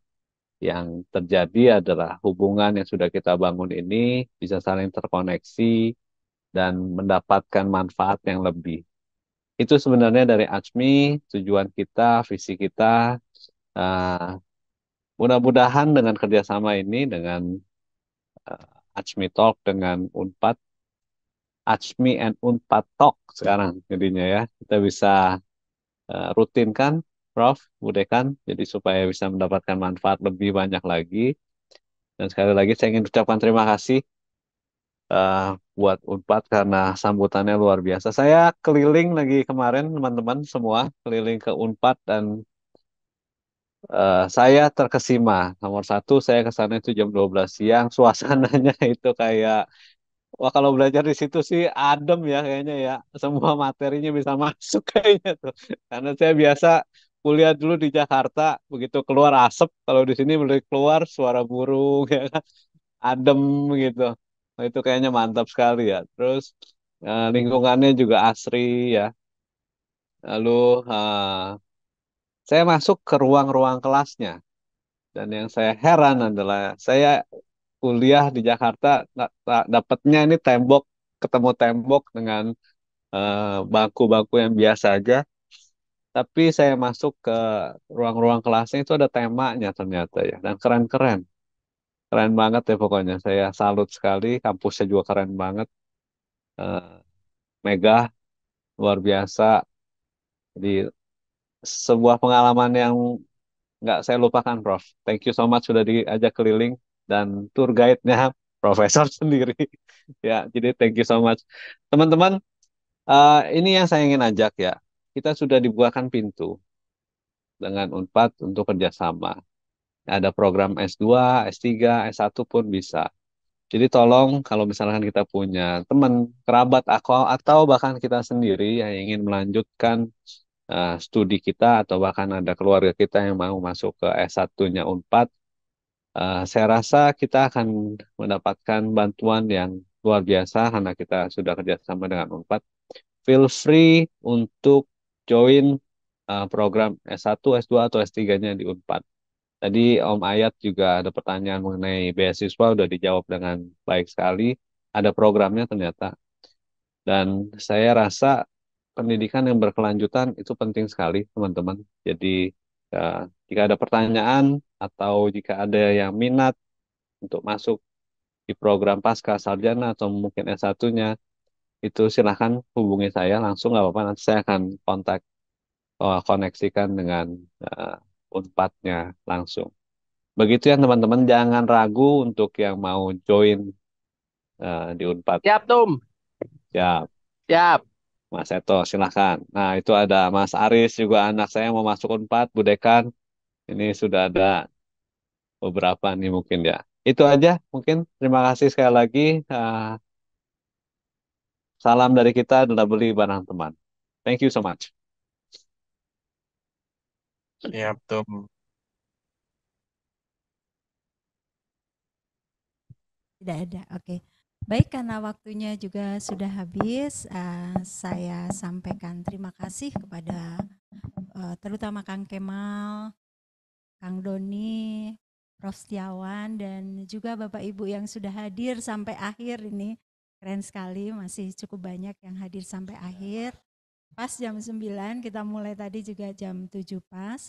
yang terjadi adalah hubungan yang sudah kita bangun ini bisa saling terkoneksi dan mendapatkan manfaat yang lebih. Itu sebenarnya dari ACMI, tujuan kita, visi kita, eh, Mudah-mudahan dengan kerjasama ini dengan uh, Ajmi Talk dengan Unpad, Ajmi and Unpad Talk sekarang jadinya ya kita bisa uh, rutinkan, Prof, Budekan, jadi supaya bisa mendapatkan manfaat lebih banyak lagi. Dan sekali lagi saya ingin ucapkan terima kasih uh, buat Unpad karena sambutannya luar biasa. Saya keliling lagi kemarin teman-teman semua keliling ke Unpad dan Eh, saya terkesima. Nomor satu, saya ke sana itu jam 12 siang. Suasananya itu kayak, wah kalau belajar di situ sih adem ya kayaknya ya. Semua materinya bisa masuk kayaknya tuh. Karena saya biasa kuliah dulu di Jakarta, begitu keluar asap, kalau di sini mulai keluar suara burung, ya kan? adem gitu. Nah, itu kayaknya mantap sekali ya. Terus uh, lingkungannya juga asri ya. Lalu uh, saya masuk ke ruang-ruang kelasnya. Dan yang saya heran adalah saya kuliah di Jakarta dapatnya ini tembok ketemu tembok dengan eh, bangku-bangku uh, yang biasa aja. Tapi saya masuk ke ruang-ruang kelasnya itu ada temanya ternyata ya dan keren-keren. Keren banget ya pokoknya. Saya salut sekali, kampusnya juga keren banget. Uh, eh, megah luar biasa. di sebuah pengalaman yang nggak saya lupakan, Prof. Thank you so much sudah diajak keliling dan tour guide-nya Profesor sendiri. ya, jadi thank you so much. Teman-teman, uh, ini yang saya ingin ajak ya. Kita sudah dibuahkan pintu dengan UNPAD untuk kerjasama. Ada program S2, S3, S1 pun bisa. Jadi tolong kalau misalkan kita punya teman, kerabat, atau, atau bahkan kita sendiri yang ingin melanjutkan uh, studi kita atau bahkan ada keluarga kita yang mau masuk ke S1-nya UNPAD, uh, saya rasa kita akan mendapatkan bantuan yang luar biasa karena kita sudah kerjasama dengan UNPAD. Feel free untuk join uh, program S1, S2, atau S3-nya di UNPAD. Tadi Om Ayat juga ada pertanyaan mengenai beasiswa, sudah dijawab dengan baik sekali. Ada programnya ternyata. Dan saya rasa pendidikan yang berkelanjutan itu penting sekali, teman-teman. Jadi, ya, jika ada pertanyaan atau jika ada yang minat untuk masuk di program pasca sarjana atau mungkin S1-nya, itu silahkan hubungi saya langsung nggak apa-apa nanti saya akan kontak uh, koneksikan dengan uh, unpadnya langsung begitu ya teman-teman jangan ragu untuk yang mau join uh, di unpad siap tum siap siap Mas Eto, silahkan. Nah, itu ada Mas Aris juga anak saya mau masuk Unpad, Bu Dekan. Ini sudah ada beberapa nih mungkin ya. Itu aja mungkin. Terima kasih sekali lagi. Uh, salam dari kita adalah beli barang teman. Thank you so much. Ya, betul. Tidak ada, oke. Okay. Baik, karena waktunya juga sudah habis, uh, saya sampaikan terima kasih kepada uh, terutama Kang Kemal, Kang Doni, Prof. Setiawan, dan juga Bapak Ibu yang sudah hadir sampai akhir ini. Keren sekali, masih cukup banyak yang hadir sampai akhir. Pas jam 9, kita mulai tadi juga jam 7 pas.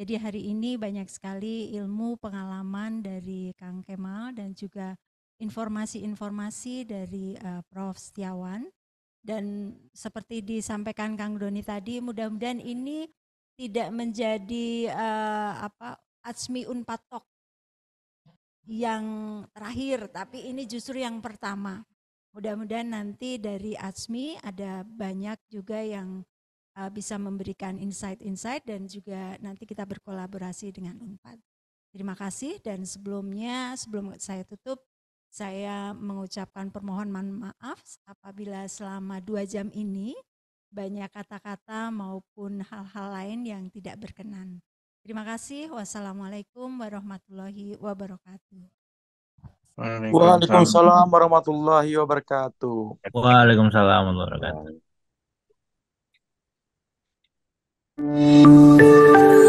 Jadi hari ini banyak sekali ilmu pengalaman dari Kang Kemal dan juga informasi-informasi dari uh, Prof. Setiawan dan seperti disampaikan Kang Doni tadi, mudah-mudahan ini tidak menjadi uh, apa Atsmi Unpatok yang terakhir, tapi ini justru yang pertama. Mudah-mudahan nanti dari Atsmi ada banyak juga yang uh, bisa memberikan insight-insight dan juga nanti kita berkolaborasi dengan Unpad. Terima kasih dan sebelumnya sebelum saya tutup saya mengucapkan permohonan maaf apabila selama dua jam ini banyak kata-kata maupun hal-hal lain yang tidak berkenan. Terima kasih. Wassalamualaikum warahmatullahi wabarakatuh. Waalaikumsalam warahmatullahi wabarakatuh. Waalaikumsalam warahmatullahi wabarakatuh.